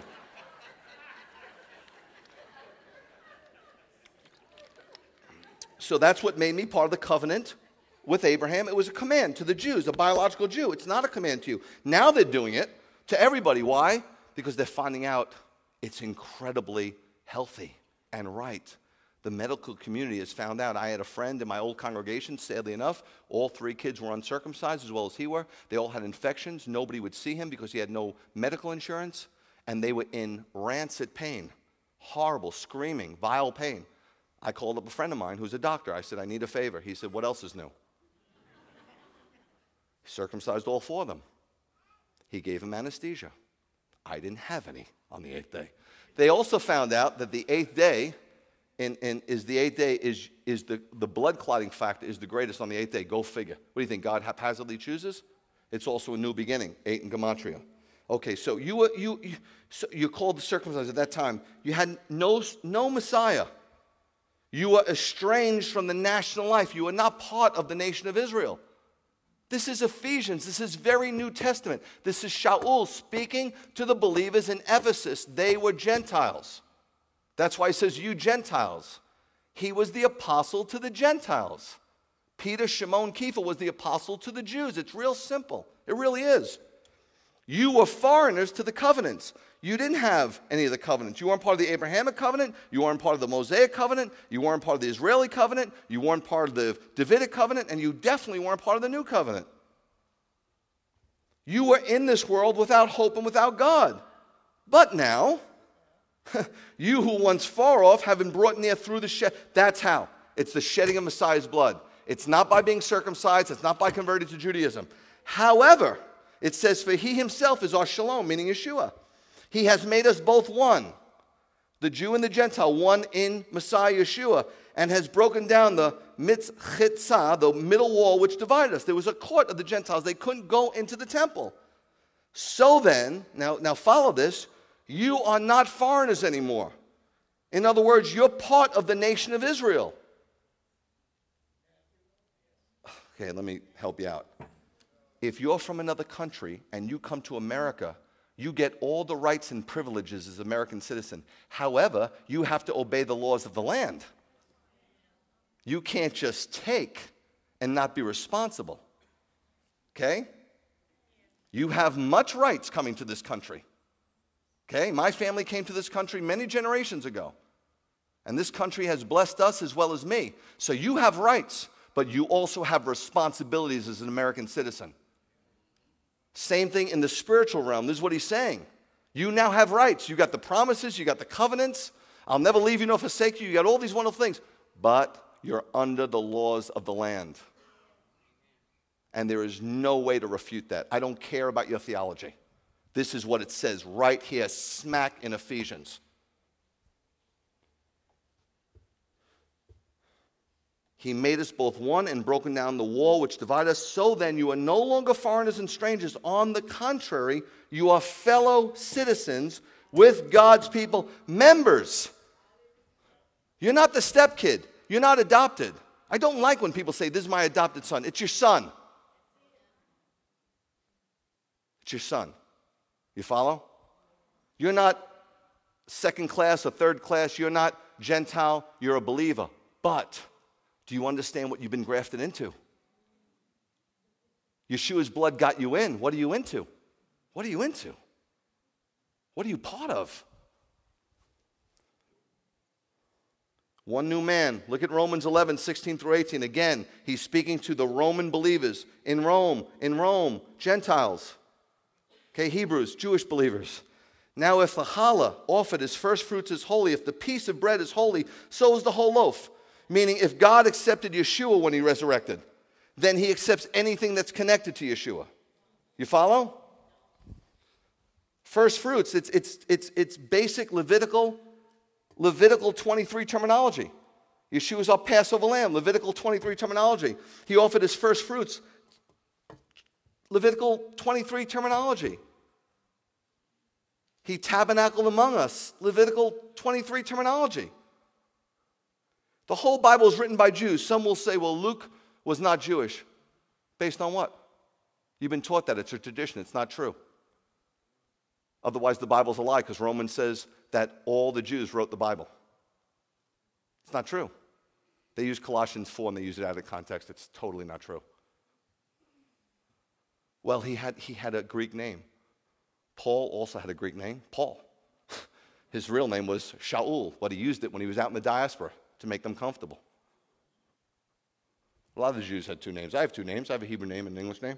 So that's what made me part of the covenant with Abraham. It was a command to the Jews, a biological Jew. It's not a command to you. Now they're doing it to everybody. Why? Because they're finding out it's incredibly healthy and right. The medical community has found out. I had a friend in my old congregation, sadly enough, all three kids were uncircumcised as well as he were. They all had infections. Nobody would see him because he had no medical insurance, and they were in rancid pain, horrible, screaming, vile pain. I called up a friend of mine who's a doctor. I said, I need a favor. He said, What else is new? He circumcised all four of them. He gave him anesthesia. I didn't have any on the eighth day. They also found out that the eighth day and, and is the eighth day is, is the, the blood clotting factor is the greatest on the eighth day. Go figure. What do you think? God haphazardly chooses? It's also a new beginning, eight in Gematria. Okay, so you were you, you so you called the circumcised at that time. You had no no Messiah. You are estranged from the national life. You are not part of the nation of Israel. This is Ephesians. This is very New Testament. This is Shaul speaking to the believers in Ephesus. They were Gentiles. That's why he says, You Gentiles. He was the apostle to the Gentiles. Peter Shimon Kepha was the apostle to the Jews. It's real simple. It really is. You were foreigners to the covenants, you didn't have any of the covenants. You weren't part of the Abrahamic covenant. You weren't part of the Mosaic covenant. You weren't part of the Israeli covenant. You weren't part of the Davidic covenant. And you definitely weren't part of the new covenant. You were in this world without hope and without God. But now, you who once far off have been brought near through the shed. That's how. It's the shedding of Messiah's blood. It's not by being circumcised, it's not by converting to Judaism. However, it says, For he himself is our shalom, meaning Yeshua. He has made us both one, the Jew and the Gentile, one in Messiah Yeshua, and has broken down the mitzchitzah, the middle wall which divided us. There was a court of the Gentiles. They couldn't go into the temple. So then, now, now follow this, you are not foreigners anymore. In other words, you're part of the nation of Israel. Okay, let me help you out. If you're from another country and you come to America, you get all the rights and privileges as American citizen. However, you have to obey the laws of the land. You can't just take and not be responsible. Okay? You have much rights coming to this country. Okay? My family came to this country many generations ago. And this country has blessed us as well as me. So you have rights, but you also have responsibilities as an American citizen. Same thing in the spiritual realm. This is what he's saying. You now have rights. You got the promises, you got the covenants. I'll never leave you nor forsake you. You got all these wonderful things, but you're under the laws of the land. And there is no way to refute that. I don't care about your theology. This is what it says right here, smack in Ephesians. He made us both one and broken down the wall which divided us. So then, you are no longer foreigners and strangers. On the contrary, you are fellow citizens with God's people, members. You're not the stepkid. You're not adopted. I don't like when people say, This is my adopted son. It's your son. It's your son. You follow? You're not second class or third class. You're not Gentile. You're a believer. But do you understand what you've been grafted into? Yeshua's blood got you in. What are you into? What are you into? What are you part of? One new man. Look at Romans 11, 16 through 18. Again, he's speaking to the Roman believers in Rome, in Rome, Gentiles, okay, Hebrews, Jewish believers. Now, if the challah offered as first fruits is holy, if the piece of bread is holy, so is the whole loaf. Meaning, if God accepted Yeshua when he resurrected, then he accepts anything that's connected to Yeshua. You follow? First fruits, it's, it's, it's, it's basic Levitical, Levitical 23 terminology. Yeshua is our Passover lamb, Levitical 23 terminology. He offered his first fruits, Levitical 23 terminology. He tabernacled among us, Levitical 23 terminology. The whole Bible is written by Jews. Some will say, well, Luke was not Jewish. Based on what? You've been taught that. It's a tradition. It's not true. Otherwise, the Bible's a lie because Romans says that all the Jews wrote the Bible. It's not true. They use Colossians 4 and they use it out of context. It's totally not true. Well, he had, he had a Greek name. Paul also had a Greek name, Paul. His real name was Shaul, but he used it when he was out in the diaspora to make them comfortable. A lot of the Jews had two names. I have two names. I have a Hebrew name and an English name.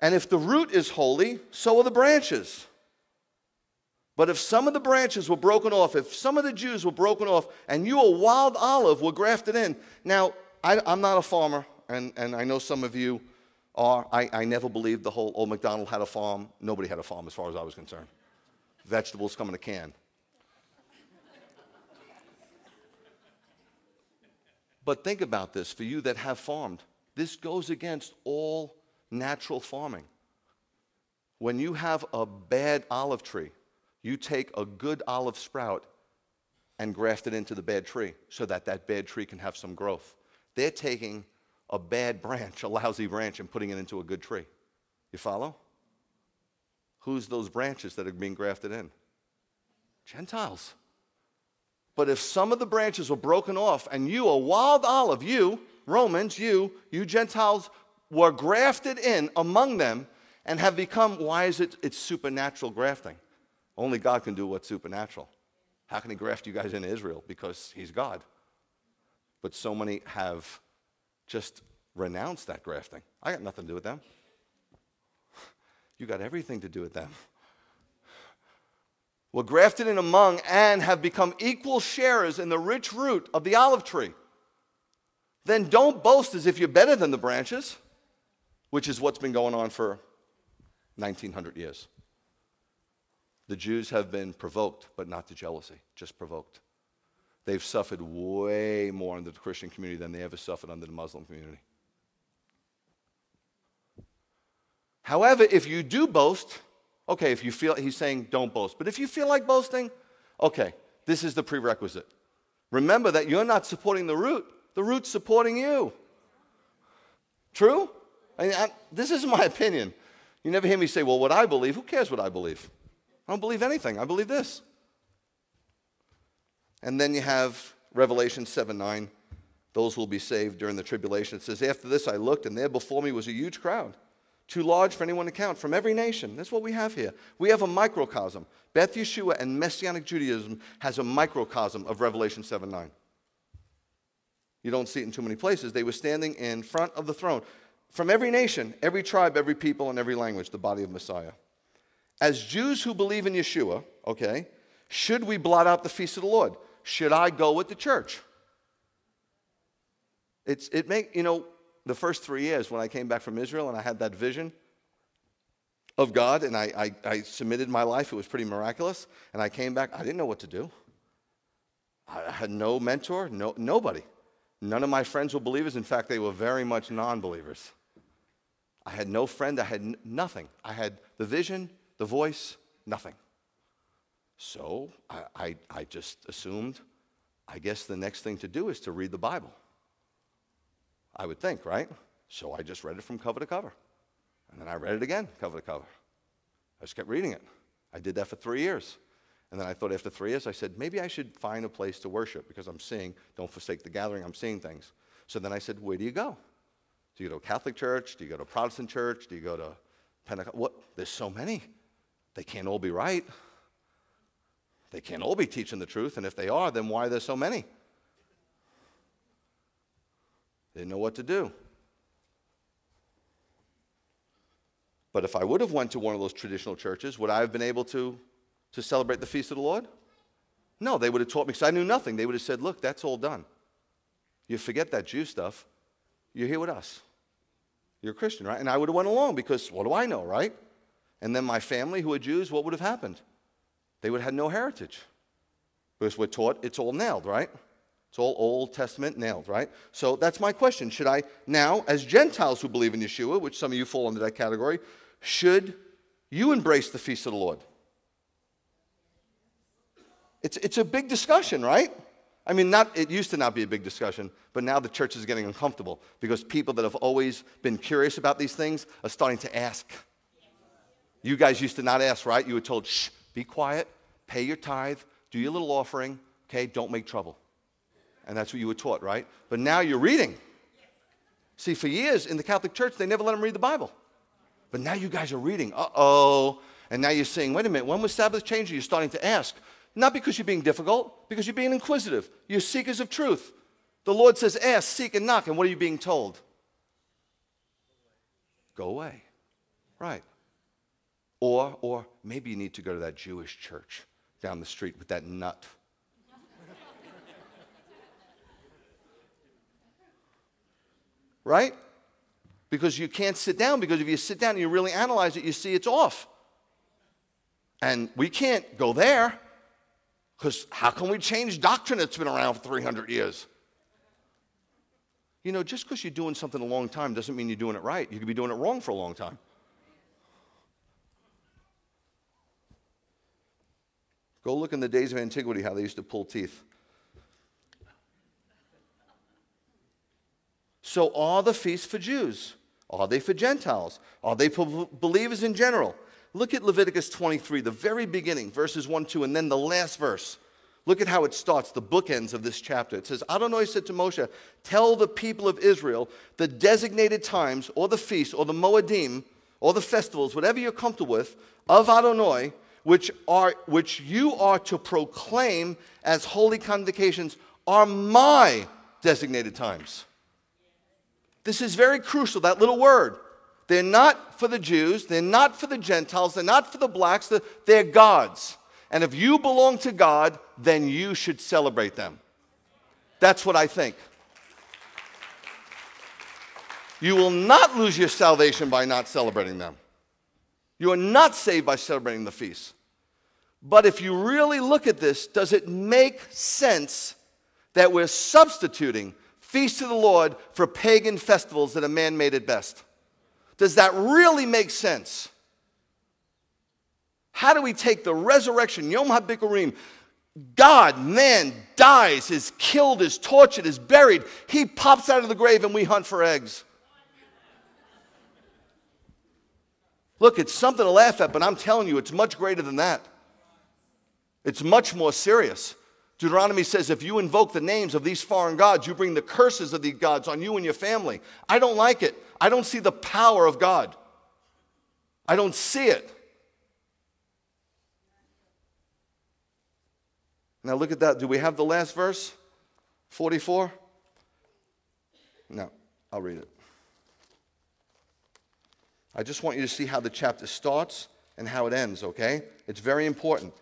And if the root is holy, so are the branches. But if some of the branches were broken off, if some of the Jews were broken off, and you, a wild olive, were grafted in. Now, I, am not a farmer, and, and I know some of you are. I, I never believed the whole old oh, McDonald had a farm. Nobody had a farm as far as I was concerned. Vegetables come in a can. But think about this for you that have farmed. This goes against all natural farming. When you have a bad olive tree, you take a good olive sprout and graft it into the bad tree so that that bad tree can have some growth. They're taking a bad branch, a lousy branch, and putting it into a good tree. You follow? Who's those branches that are being grafted in? Gentiles. But if some of the branches were broken off and you, a wild olive, you, Romans, you, you Gentiles, were grafted in among them and have become, why is it it's supernatural grafting? Only God can do what's supernatural. How can He graft you guys into Israel? Because He's God. But so many have just renounced that grafting. I got nothing to do with them. You got everything to do with them were grafted in among and have become equal sharers in the rich root of the olive tree, then don't boast as if you're better than the branches, which is what's been going on for 1900 years. The Jews have been provoked, but not to jealousy, just provoked. They've suffered way more under the Christian community than they ever suffered under the Muslim community. However, if you do boast, Okay, if you feel, he's saying don't boast. But if you feel like boasting, okay, this is the prerequisite. Remember that you're not supporting the root, the root's supporting you. True? I I, this is my opinion. You never hear me say, well, what I believe, who cares what I believe? I don't believe anything, I believe this. And then you have Revelation 7 9, those will be saved during the tribulation. It says, After this I looked, and there before me was a huge crowd too large for anyone to count, from every nation. That's what we have here. We have a microcosm. Beth Yeshua and Messianic Judaism has a microcosm of Revelation 7 9. You don't see it in too many places. They were standing in front of the throne from every nation, every tribe, every people, and every language, the body of Messiah. As Jews who believe in Yeshua, okay, should we blot out the feast of the Lord? Should I go with the church? It's, it may, you know, the first three years when I came back from Israel and I had that vision of God and I, I, I submitted my life, it was pretty miraculous. And I came back, I didn't know what to do. I had no mentor, no, nobody. None of my friends were believers. In fact, they were very much non believers. I had no friend, I had n- nothing. I had the vision, the voice, nothing. So I, I, I just assumed I guess the next thing to do is to read the Bible. I would think, right? So I just read it from cover to cover. And then I read it again, cover to cover. I just kept reading it. I did that for three years. And then I thought after three years, I said, maybe I should find a place to worship because I'm seeing, don't forsake the gathering, I'm seeing things. So then I said, where do you go? Do you go to a Catholic church? Do you go to a Protestant church? Do you go to Pentecost? What? There's so many. They can't all be right. They can't all be teaching the truth. And if they are, then why are there so many? They didn't know what to do. But if I would have went to one of those traditional churches, would I have been able to, to celebrate the feast of the Lord? No, they would have taught me because I knew nothing. They would have said, look, that's all done. You forget that Jew stuff. You're here with us. You're a Christian, right? And I would have went along because what do I know, right? And then my family, who are Jews, what would have happened? They would have had no heritage. Because we're taught it's all nailed, right? It's all Old Testament nailed, right? So that's my question. Should I now, as Gentiles who believe in Yeshua, which some of you fall under that category, should you embrace the feast of the Lord? It's, it's a big discussion, right? I mean, not, it used to not be a big discussion, but now the church is getting uncomfortable because people that have always been curious about these things are starting to ask. You guys used to not ask, right? You were told, shh, be quiet, pay your tithe, do your little offering, okay? Don't make trouble. And that's what you were taught, right? But now you're reading. See, for years in the Catholic Church, they never let them read the Bible. But now you guys are reading. Uh oh. And now you're saying, wait a minute, when was Sabbath changed? You're starting to ask. Not because you're being difficult, because you're being inquisitive. You're seekers of truth. The Lord says, ask, seek, and knock. And what are you being told? Go away. Right. Or, or maybe you need to go to that Jewish church down the street with that nut right? Because you can't sit down, because if you sit down and you really analyze it, you see it's off. And we can't go there, because how can we change doctrine that's been around for 300 years? You know, just because you're doing something a long time doesn't mean you're doing it right. You could be doing it wrong for a long time. Go look in the days of antiquity how they used to pull teeth. So are the feasts for Jews? Are they for Gentiles? Are they for believers in general? Look at Leviticus 23, the very beginning, verses 1, 2, and then the last verse. Look at how it starts, the bookends of this chapter. It says, Adonai said to Moshe, Tell the people of Israel the designated times, or the feasts, or the Moedim, or the festivals, whatever you're comfortable with, of Adonai, which, are, which you are to proclaim as holy convocations, are my designated times. This is very crucial, that little word. They're not for the Jews, they're not for the Gentiles, they're not for the blacks, they're God's. And if you belong to God, then you should celebrate them. That's what I think. You will not lose your salvation by not celebrating them. You are not saved by celebrating the feast. But if you really look at this, does it make sense that we're substituting feast to the Lord for pagan festivals that a man made at best. Does that really make sense? How do we take the resurrection, Yom HaBikurim? God, man, dies, is killed, is tortured, is buried. He pops out of the grave and we hunt for eggs. Look, it's something to laugh at, but I'm telling you, it's much greater than that. It's much more serious. Deuteronomy says if you invoke the names of these foreign gods, you bring the curses of these gods on you and your family. I don't like it. I don't see the power of God. I don't see it. Now look at that. Do we have the last verse? 44? No, I'll read it. I just want you to see how the chapter starts and how it ends, okay? It's very important.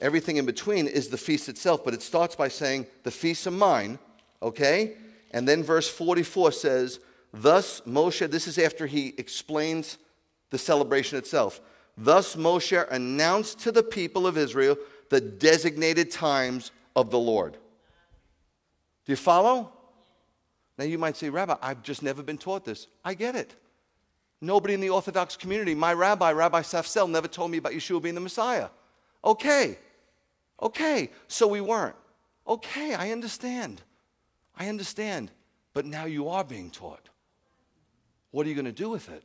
Everything in between is the feast itself, but it starts by saying, The feasts are mine, okay? And then verse 44 says, Thus Moshe, this is after he explains the celebration itself. Thus Moshe announced to the people of Israel the designated times of the Lord. Do you follow? Now you might say, Rabbi, I've just never been taught this. I get it. Nobody in the Orthodox community, my rabbi, Rabbi Safsel, never told me about Yeshua being the Messiah. Okay, Okay, so we weren't. Okay, I understand. I understand. But now you are being taught. What are you going to do with it?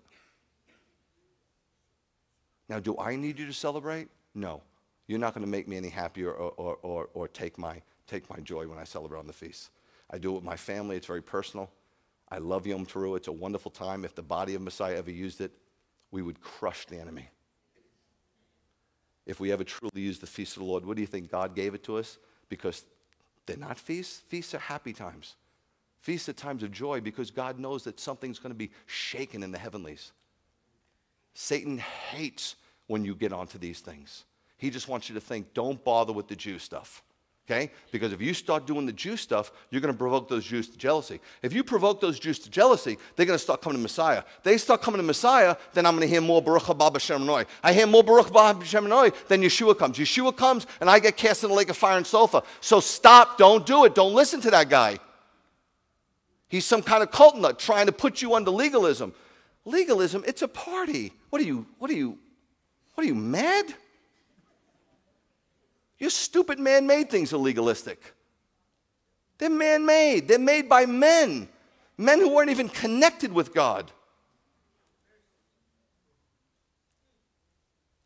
Now, do I need you to celebrate? No. You're not going to make me any happier or, or, or, or take, my, take my joy when I celebrate on the feast. I do it with my family, it's very personal. I love Yom Teru. It's a wonderful time. If the body of Messiah ever used it, we would crush the enemy if we ever truly use the feast of the Lord. What do you think? God gave it to us because they're not feasts. Feasts are happy times. Feasts are times of joy because God knows that something's going to be shaken in the heavenlies. Satan hates when you get onto these things. He just wants you to think, don't bother with the Jew stuff okay? Because if you start doing the Jew stuff, you're going to provoke those Jews to jealousy. If you provoke those Jews to jealousy, they're going to start coming to Messiah. They start coming to Messiah, then I'm going to hear more Baruch Haba B'Shem I hear more Baruch Haba B'Shem then Yeshua comes. Yeshua comes, and I get cast in the lake of fire and sulfur. So stop. Don't do it. Don't listen to that guy. He's some kind of cult nut trying to put you under legalism. Legalism, it's a party. What are you, what are you, what are you mad? Your stupid man made things illegalistic. legalistic. They're man made, they're made by men, men who weren't even connected with God.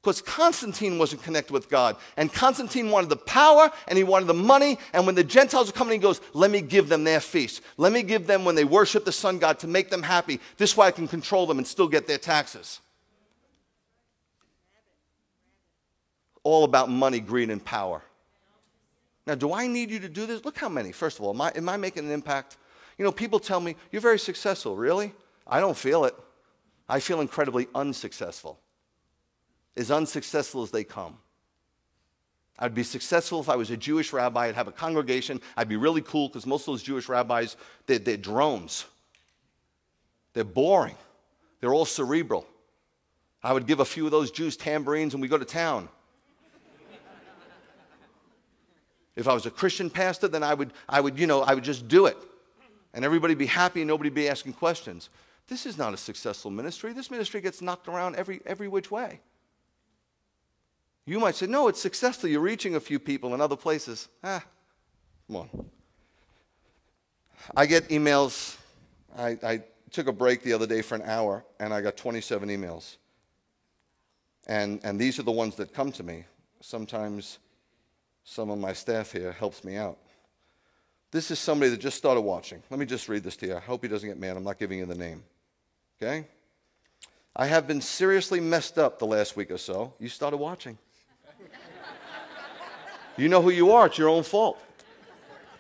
Because Constantine wasn't connected with God. And Constantine wanted the power and he wanted the money. And when the Gentiles were coming, he goes, Let me give them their feast. Let me give them when they worship the sun god to make them happy. This way I can control them and still get their taxes. all about money, greed, and power. Now, do I need you to do this? Look how many. First of all, am I, am I making an impact? You know, people tell me, you're very successful. Really? I don't feel it. I feel incredibly unsuccessful, as unsuccessful as they come. I'd be successful if I was a Jewish rabbi. I'd have a congregation. I'd be really cool because most of those Jewish rabbis, they're, they're, drones. They're boring. They're all cerebral. I would give a few of those Jews tambourines and we go to town. If I was a Christian pastor, then I would, I would, you know, I would just do it. And everybody be happy and nobody be asking questions. This is not a successful ministry. This ministry gets knocked around every, every which way. You might say, no, it's successful. You're reaching a few people in other places. Ah, come on. I get emails. I, I took a break the other day for an hour and I got 27 emails. And, and these are the ones that come to me. Sometimes some of my staff here helps me out. This is somebody that just started watching. Let me just read this to you. I hope he doesn't get mad. I'm not giving you the name. Okay? I have been seriously messed up the last week or so. You started watching. you know who you are. It's your own fault.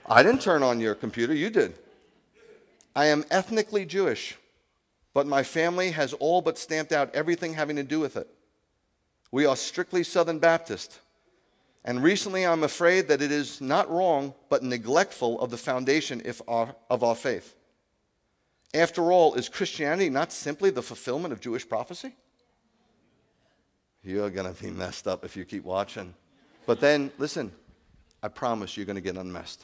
I didn't turn on your computer. You did. I am ethnically Jewish, but my family has all but stamped out everything having to do with it. We are strictly Southern Baptist. And recently, I'm afraid that it is not wrong, but neglectful of the foundation our, of our faith. After all, is Christianity not simply the fulfillment of Jewish prophecy? You're going to be messed up if you keep watching. But then, listen, I promise you're going to get unmessed.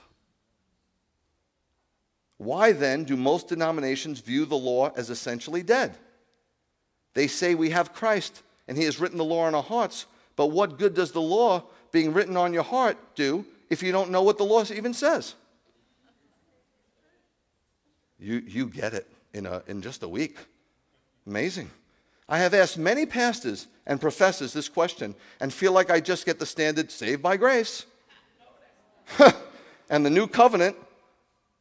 Why then do most denominations view the law as essentially dead? They say we have Christ and he has written the law in our hearts, but what good does the law being written on your heart do if you don't know what the law even says? You, you get it in, a, in just a week. Amazing. I have asked many pastors and professors this question and feel like I just get the standard saved by grace. and the new covenant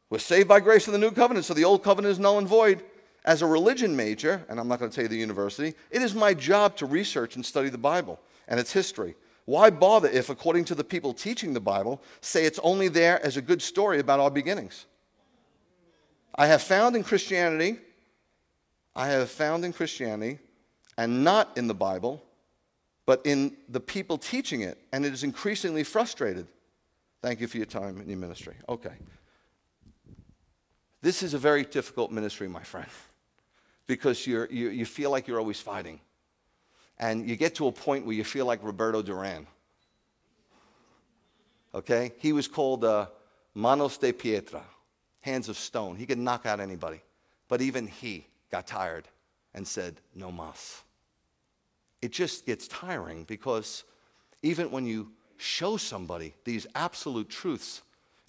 was saved by grace in the new covenant, so the old covenant is null and void. As a religion major, and I'm not going to tell you the university, it is my job to research and study the Bible and its history why bother if, according to the people teaching the Bible, say it's only there as a good story about our beginnings? I have found in Christianity, I have found in Christianity, and not in the Bible, but in the people teaching it, and it is increasingly frustrated. Thank you for your time and your ministry. Okay. This is a very difficult ministry, my friend, because you you, feel like you're always fighting and you get to a point where you feel like Roberto Duran. Okay? He was called uh, Manos de Pietra, hands of stone. He could knock out anybody. But even he got tired and said, No mas. It just gets tiring because even when you show somebody these absolute truths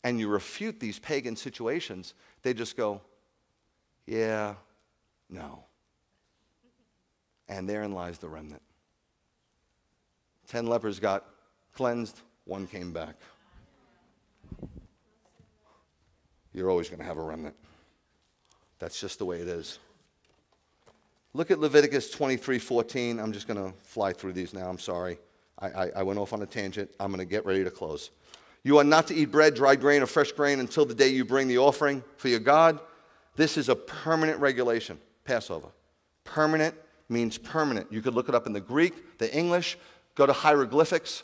and you refute these pagan situations, they just go, Yeah, no and therein lies the remnant. Ten lepers got cleansed, one came back. You're always going to have a remnant. That's just the way it is. Look at Leviticus 23 14. I'm just going to fly through these now. I'm sorry. I, I, I went off on a tangent. I'm going to get ready to close. You are not to eat bread, dry grain, or fresh grain until the day you bring the offering for your God. This is a permanent regulation, Passover. Permanent means permanent. You could look it up in the Greek, the English, go to hieroglyphics.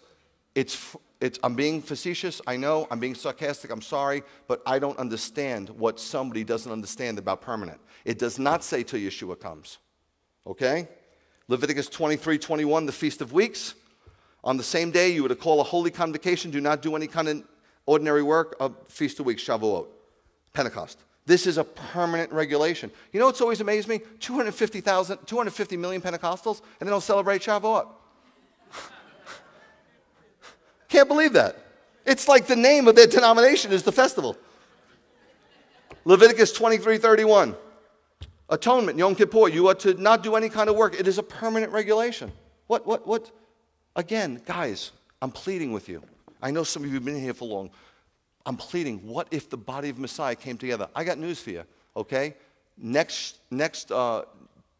It's, it's, I'm being facetious, I know, I'm being sarcastic, I'm sorry, but I don't understand what somebody doesn't understand about permanent. It does not say till Yeshua comes. Okay? Leviticus 23 21, the Feast of Weeks. On the same day, you were to call a holy convocation. Do not do any kind of ordinary work of Feast of Weeks, Shavuot, Pentecost. This is a permanent regulation. You know what's always amazed me? 250,000, 250 million Pentecostals, and they don't celebrate Shavuot. Can't believe that. It's like the name of their denomination is the festival. Leviticus twenty-three thirty-one, Atonement, Yom Kippur, you are to not do any kind of work. It is a permanent regulation. What, what, what? Again, guys, I'm pleading with you. I know some of you have been here for long. I'm pleading, what if the body of Messiah came together? I got news for you, okay? Next, next uh,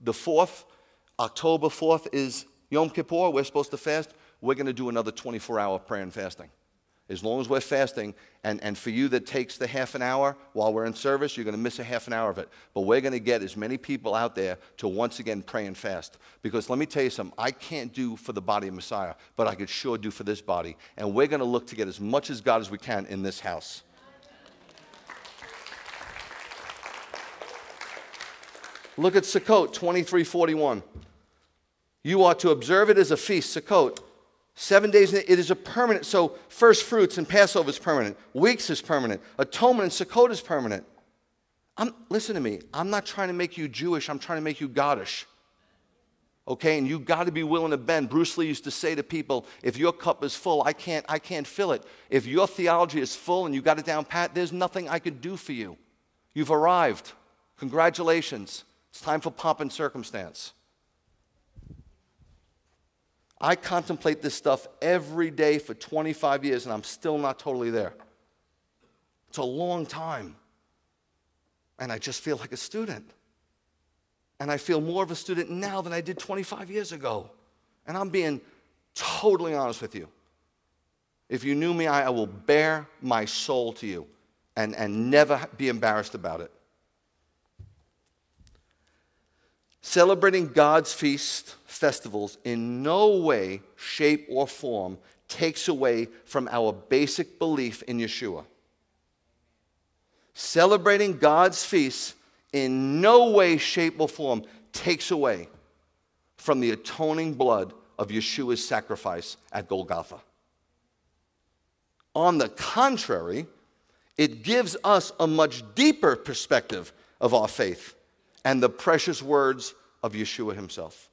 the 4th, October 4th is Yom Kippur. We're supposed to fast. We're going to do another 24 hour prayer and fasting as long as we're fasting, and, and for you that takes the half an hour while we're in service, you're going to miss a half an hour of it. But we're going to get as many people out there to once again pray and fast. Because let me tell you something, I can't do for the body of Messiah, but I could sure do for this body. And we're going to look to get as much as God as we can in this house. Look at Sukkot 2341. You are to observe it as a feast, Sukkot. Seven days, it is a permanent. So, first fruits and Passover is permanent. Weeks is permanent. Atonement and Sukkot is permanent. I'm, listen to me. I'm not trying to make you Jewish. I'm trying to make you Godish. Okay? And you got to be willing to bend. Bruce Lee used to say to people, if your cup is full, I can't, I can't fill it. If your theology is full and you got it down pat, there's nothing I can do for you. You've arrived. Congratulations. It's time for pomp and circumstance. I contemplate this stuff every day for 25 years, and I'm still not totally there. It's a long time. And I just feel like a student. And I feel more of a student now than I did 25 years ago. And I'm being totally honest with you. If you knew me, I, I will bare my soul to you and, and never be embarrassed about it. Celebrating God's feast festivals in no way, shape, or form takes away from our basic belief in Yeshua. Celebrating God's feasts in no way, shape, or form takes away from the atoning blood of Yeshua's sacrifice at Golgotha. On the contrary, it gives us a much deeper perspective of our faith and the precious words of Yeshua himself.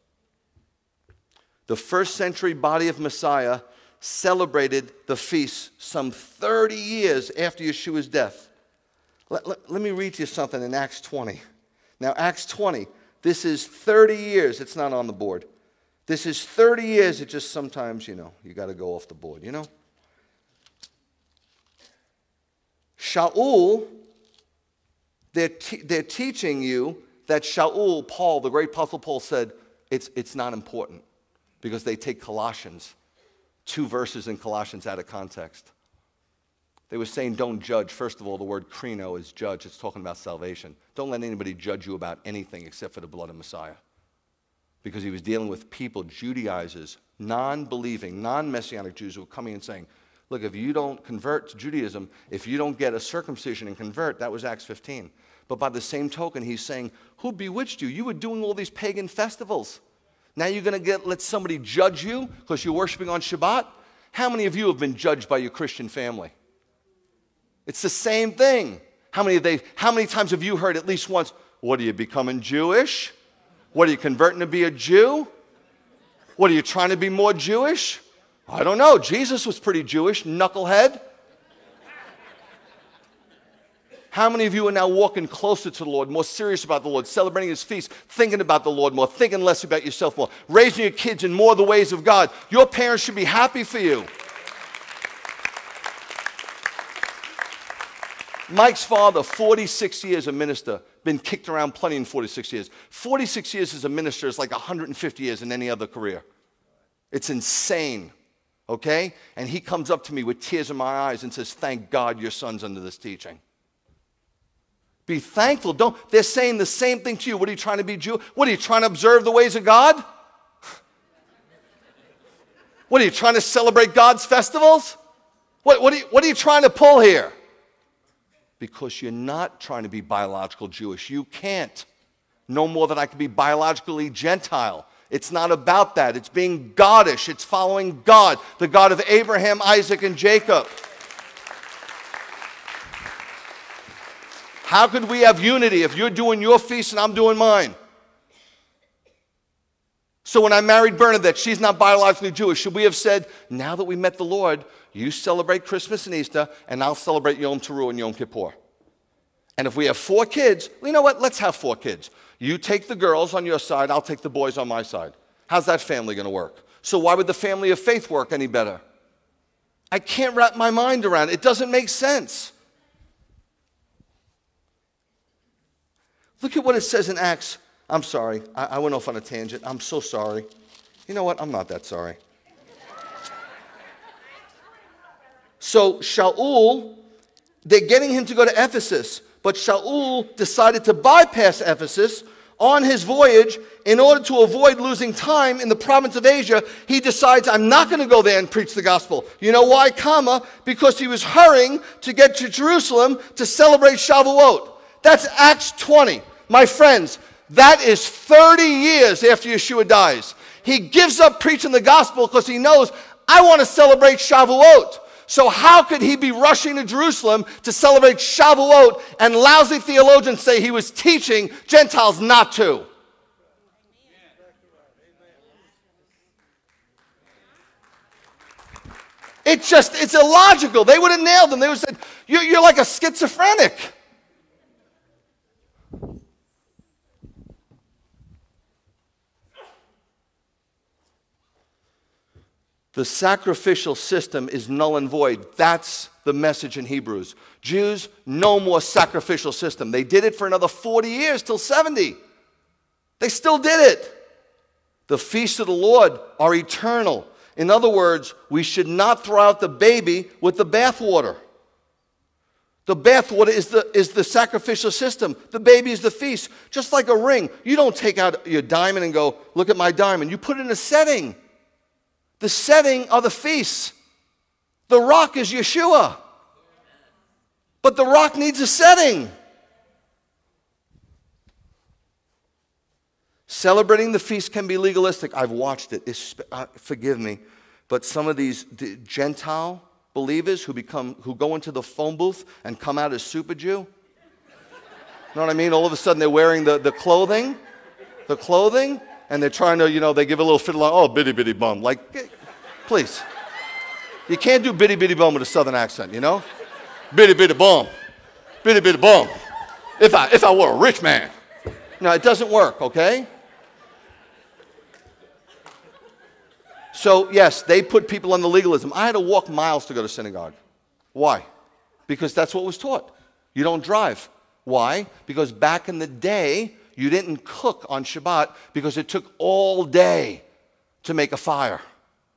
The first century body of Messiah celebrated the feast some 30 years after Yeshua's death. Let, let, let, me read to you something in Acts 20. Now, Acts 20, this is 30 years. It's not on the board. This is 30 years. It just sometimes, you know, you got to go off the board, you know? Shaul, they're, te- they're teaching you that Shaul, Paul, the great apostle Paul, said, it's, it's not important because they take Colossians, two verses in Colossians, out of context. They were saying, don't judge. First of all, the word kreno is judge, it's talking about salvation. Don't let anybody judge you about anything except for the blood of Messiah. Because he was dealing with people, Judaizers, non believing, non messianic Jews who were coming and saying, Look, if you don't convert to Judaism, if you don't get a circumcision and convert, that was Acts 15. But by the same token, he's saying, Who bewitched you? You were doing all these pagan festivals. Now you're going to let somebody judge you because you're worshiping on Shabbat? How many of you have been judged by your Christian family? It's the same thing. How many, they, how many times have you heard at least once, What are you becoming Jewish? What are you converting to be a Jew? What are you trying to be more Jewish? I don't know. Jesus was pretty Jewish, knucklehead. How many of you are now walking closer to the Lord, more serious about the Lord, celebrating His feast, thinking about the Lord more, thinking less about yourself more, raising your kids in more the ways of God? Your parents should be happy for you. Mike's father, 46 years a minister, been kicked around plenty in 46 years. 46 years as a minister is like 150 years in any other career. It's insane okay? And he comes up to me with tears in my eyes and says, Thank God your son's under this teaching. Be thankful. Don't they're saying the same thing to you. What are you trying to be Jew? What are you trying to observe the ways of God? What are you trying to celebrate God's festivals? What, what, are, you, what are you trying to pull here? Because you're not trying to be biological Jewish. You can't. No more than I can be biologically Gentile. It's not about that. It's being Godish. It's following God, the God of Abraham, Isaac, and Jacob. How could we have unity if you're doing your feast and I'm doing mine? So when I married Bernadette, she's not biologically Jewish. Should we have said, now that we met the Lord, you celebrate Christmas and Easter, and I'll celebrate Yom Teruah and Yom Kippur? And if we have four kids, well, you know what? Let's have four kids. You take the girls on your side, I'll take the boys on my side. How's that family going to work? So, why would the family of faith work any better? I can't wrap my mind around it. It doesn't make sense. Look at what it says in Acts. I'm sorry. I, I went off on a tangent. I'm so sorry. You know what? I'm not that sorry. so, Shaul, they're getting him to go to Ephesus. But Shaul decided to bypass Ephesus on his voyage in order to avoid losing time in the province of Asia. He decides, I'm not going to go there and preach the gospel. You know why, comma? Because he was hurrying to get to Jerusalem to celebrate Shavuot. That's Acts 20. My friends, that is 30 years after Yeshua dies. He gives up preaching the gospel because he knows, I want to celebrate Shavuot. So, how could he be rushing to Jerusalem to celebrate Shavuot and lousy theologians say he was teaching Gentiles not to? It's just, it's illogical. They would have nailed him. They would have said, you're, you're like a schizophrenic. The sacrificial system is null and void. That's the message in Hebrews. Jews, no more sacrificial system. They did it for another 40 years till 70. They still did it. The feasts of the Lord are eternal. In other words, we should not throw out the baby with the bathwater. The bathwater is the, is the sacrificial system. The baby is the feast. Just like a ring, you don't take out your diamond and go, look at my diamond. You put it in a setting the setting of the feast, The rock is Yeshua. But the rock needs a setting. Celebrating the feast can be legalistic. I've watched it. It's, uh, forgive me. But some of these d- Gentile believers who, become, who go into the phone booth and come out as super Jew. You know what I mean? All of a sudden they're wearing the, the clothing. The clothing and they're trying to, you know, they give a little fiddle, on, oh, bitty bitty bum. Like, please. You can't do bitty bitty bum with a southern accent, you know? bitty bitty bum. Bitty bitty bum. If I, if I were a rich man. No, it doesn't work, okay? So, yes, they put people on the legalism. I had to walk miles to go to synagogue. Why? Because that's what was taught. You don't drive. Why? Because back in the day, you didn't cook on Shabbat because it took all day to make a fire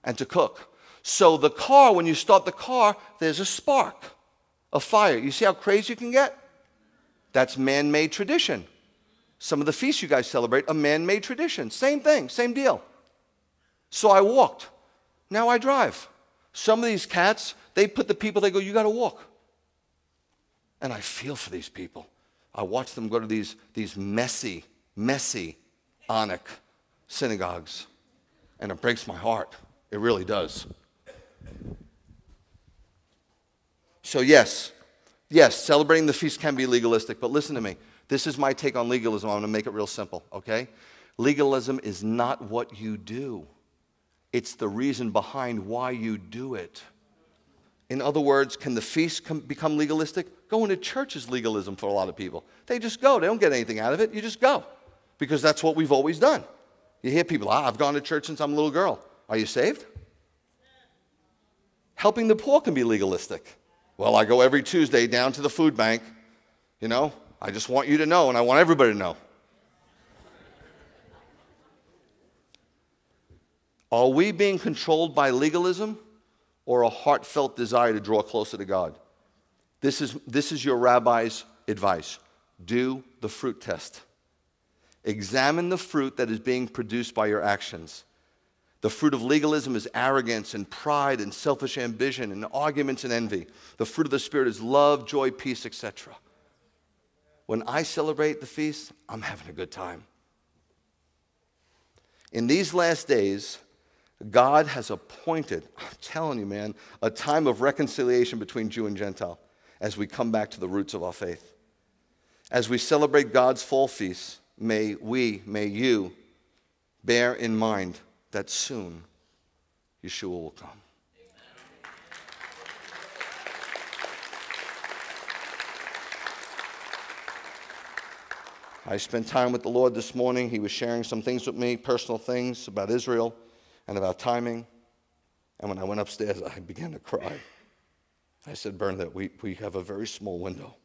and to cook. So the car, when you start the car, there's a spark, a fire. You see how crazy you can get? That's man made tradition. Some of the feasts you guys celebrate a man made tradition. Same thing, same deal. So I walked. Now I drive. Some of these cats, they put the people, they go, You got to walk. And I feel for these people. I watch them go to these, these messy, messy Anak synagogues, and it breaks my heart. It really does. So, yes, yes, celebrating the feast can be legalistic, but listen to me. This is my take on legalism. I'm going to make it real simple, okay? Legalism is not what you do, it's the reason behind why you do it. In other words, can the feast become legalistic? Going to church is legalism for a lot of people. They just go, they don't get anything out of it. You just go because that's what we've always done. You hear people, ah, I've gone to church since I'm a little girl. Are you saved? Helping the poor can be legalistic. Well, I go every Tuesday down to the food bank. You know, I just want you to know, and I want everybody to know. Are we being controlled by legalism? or a heartfelt desire to draw closer to God. This is, this is your rabbi's advice do the fruit test. Examine the fruit that is being produced by your actions. The fruit of legalism is arrogance and pride and selfish ambition and arguments and envy. The fruit of the Spirit is love, joy, peace, etc. When I celebrate the feast, I'm having a good time. In these last days, God has appointed, I'm telling you, man, a time of reconciliation between Jew and Gentile as we come back to the roots of our faith. As we celebrate God's fall feast, may we, may you bear in mind that soon Yeshua will come. I spent time with the Lord this morning. He was sharing some things with me, personal things about Israel and about timing. And when I went upstairs, I began to cry. I said, Bernadette, we, we have a very small window.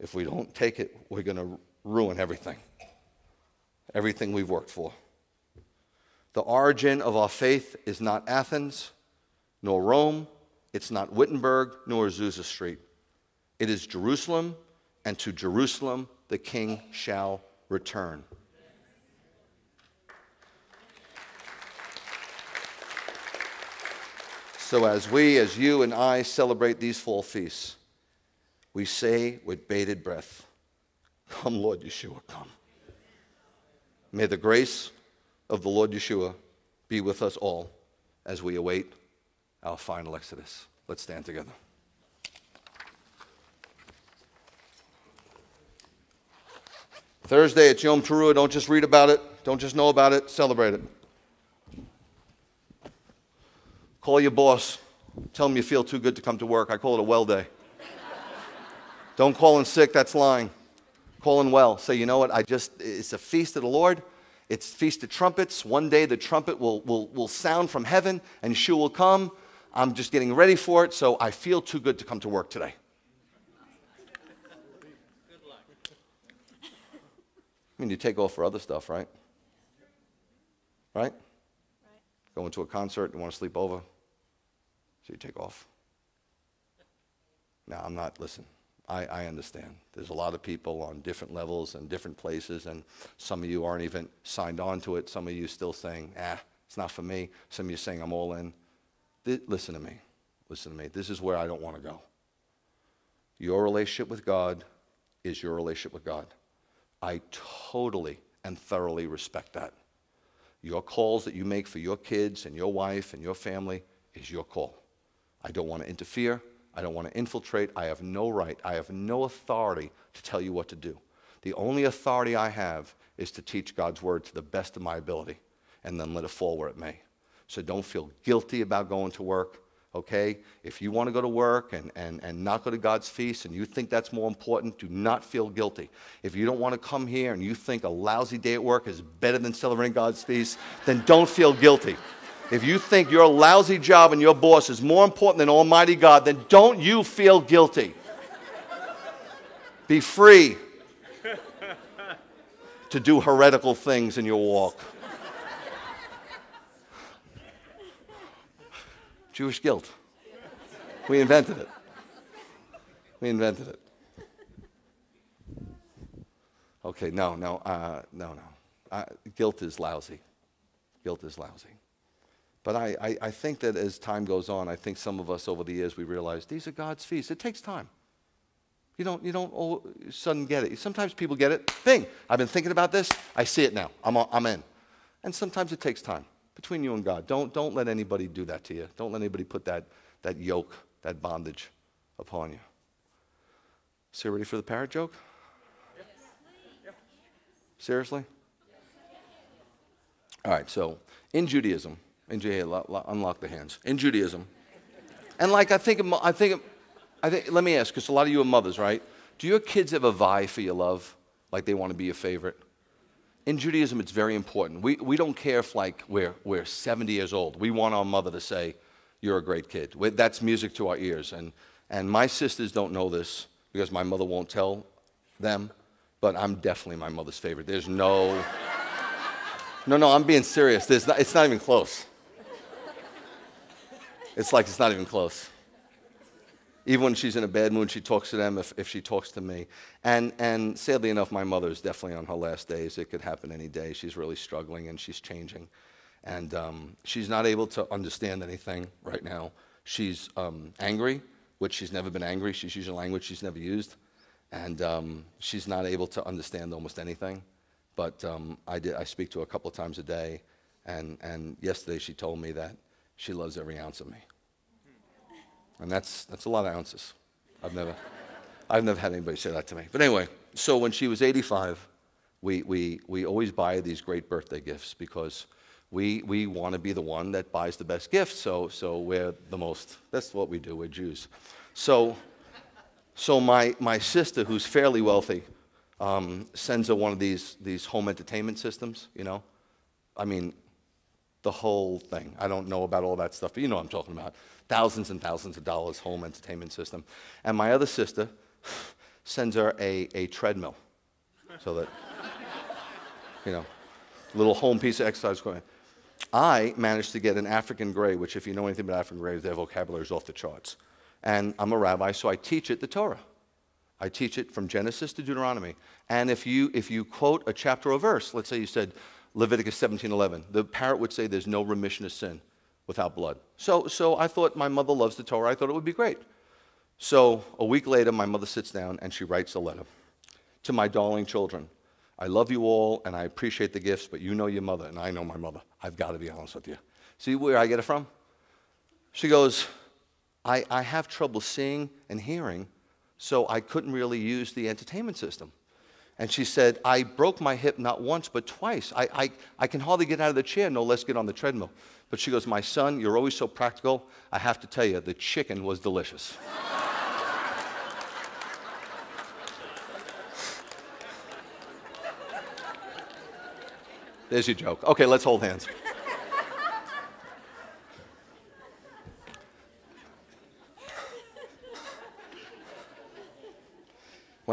If we don't take it, we're going to ruin everything, everything we've worked for. The origin of our faith is not Athens, nor Rome, it's not Wittenberg, nor Azusa Street. It is Jerusalem, and to Jerusalem the king shall return. So, as we, as you and I celebrate these fall feasts, we say with bated breath, Come, Lord Yeshua, come. May the grace of the Lord Yeshua be with us all as we await our final exodus. Let's stand together. Thursday, it's Yom Teruah. Don't just read about it, don't just know about it, celebrate it. Call your boss. Tell him you feel too good to come to work. I call it a well day. Don't call in sick. That's lying. Call in well. Say, you know what? I just, it's a feast of the Lord. It's Feast of Trumpets. One day the trumpet will, will, will sound from heaven and Yeshua will come. I'm just getting ready for it, so I feel too good to come to work today. I mean, you take off for other stuff, right? Right? right. Going to a concert, you want to sleep over, so you take off. Now, I'm not, listen, I, I understand. There's a lot of people on different levels and different places, and some of you aren't even signed on to it. Some of you still saying, ah, it's not for me. Some of you saying, I'm all in. Th- listen to me. Listen to me. This is where I don't want to go. Your relationship with God is your relationship with God. I totally and thoroughly respect that. Your calls that you make for your kids and your wife and your family is your call. I don't want to interfere. I don't want to infiltrate. I have no right. I have no authority to tell you what to do. The only authority I have is to teach God's word to the best of my ability and then let it fall where it may. So don't feel guilty about going to work, okay? If you want to go to work and, and, and not go to God's feast and you think that's more important, do not feel guilty. If you don't want to come here and you think a lousy day at work is better than celebrating God's feast, then don't feel guilty. If you think your lousy job and your boss is more important than Almighty God, then don't you feel guilty. Be free to do heretical things in your walk. Jewish guilt. We invented it. We invented it. Okay, no, no, uh, no, no. Uh, guilt is lousy. Guilt is lousy. But I, I, I, think that as time goes on, I think some of us over the years we realize these are God's feasts. It takes time. You don't, you don't all sudden get it. Sometimes people get it, bing, I've been thinking about this, I see it now, I'm, I'm in. And sometimes it takes time between you and God. Don't, don't let anybody do that to you. Don't let anybody put that, that yoke, that bondage upon you. So, you ready for the parrot joke? Yes. Seriously? All right, so in Judaism, in Judaism, unlock the hands, in Judaism. And like, I think, I think, I think, let me ask, because a lot of you are mothers, right? Do your kids ever vie for your love? Like they want to be your favorite? In Judaism, it's very important. We, we don't care if like we're, we're 70 years old. We want our mother to say, you're a great kid. That's music to our ears. And, and my sisters don't know this because my mother won't tell them, but I'm definitely my mother's favorite. There's no, no, no, I'm being serious. There's not, it's not even close. It's like it's not even close. Even when she's in a bad mood, she talks to them if, if she talks to me. And, and sadly enough, my mother is definitely on her last days. It could happen any day. She's really struggling and she's changing. And um, she's not able to understand anything right now. She's um, angry, which she's never been angry. She's using language she's never used. And um, she's not able to understand almost anything. But um, I, did, I speak to her a couple of times a day. And, and yesterday she told me that she loves every ounce of me. And that's, that's a lot of ounces. I've never, I've never had anybody say that to me. But anyway, so when she was 85, we, we, we always buy these great birthday gifts because we, we want to be the one that buys the best gift. So, so we're the most, that's what we do, we're Jews. So, so my, my sister, who's fairly wealthy, um, sends her one of these, these home entertainment systems, you know. I mean, the whole thing. I don't know about all that stuff, but you know what I'm talking about. Thousands and thousands of dollars home entertainment system. And my other sister sends her a, a treadmill so that, you know, little home piece of exercise going. I managed to get an African gray, which, if you know anything about African grays, their vocabulary is off the charts. And I'm a rabbi, so I teach it the Torah. I teach it from Genesis to Deuteronomy. And if you, if you quote a chapter or verse, let's say you said, Leviticus 17:11. The parrot would say there's no remission of sin without blood. So, so I thought my mother loves the Torah. I thought it would be great. So a week later, my mother sits down and she writes a letter to my darling children. I love you all and I appreciate the gifts, but you know your mother and I know my mother. I've got to be honest with you. See where I get it from? She goes, I, I have trouble seeing and hearing, so I couldn't really use the entertainment system. And she said, I broke my hip not once, but twice. I, I, I can hardly get out of the chair, no less get on the treadmill. But she goes, My son, you're always so practical. I have to tell you, the chicken was delicious. There's your joke. Okay, let's hold hands.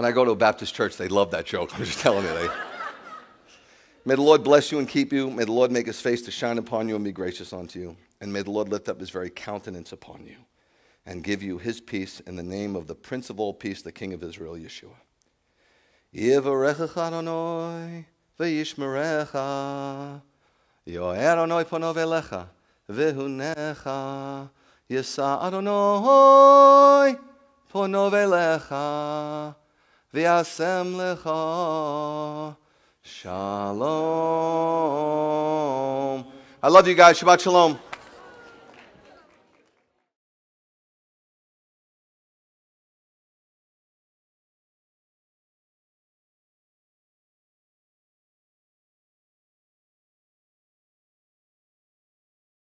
When I go to a Baptist church, they love that joke. I'm just telling you. They... may the Lord bless you and keep you. May the Lord make his face to shine upon you and be gracious unto you. And may the Lord lift up his very countenance upon you and give you his peace in the name of the Prince of all peace, the King of Israel, Yeshua. V'yasem lecha shalom. I love you guys. Shabbat shalom.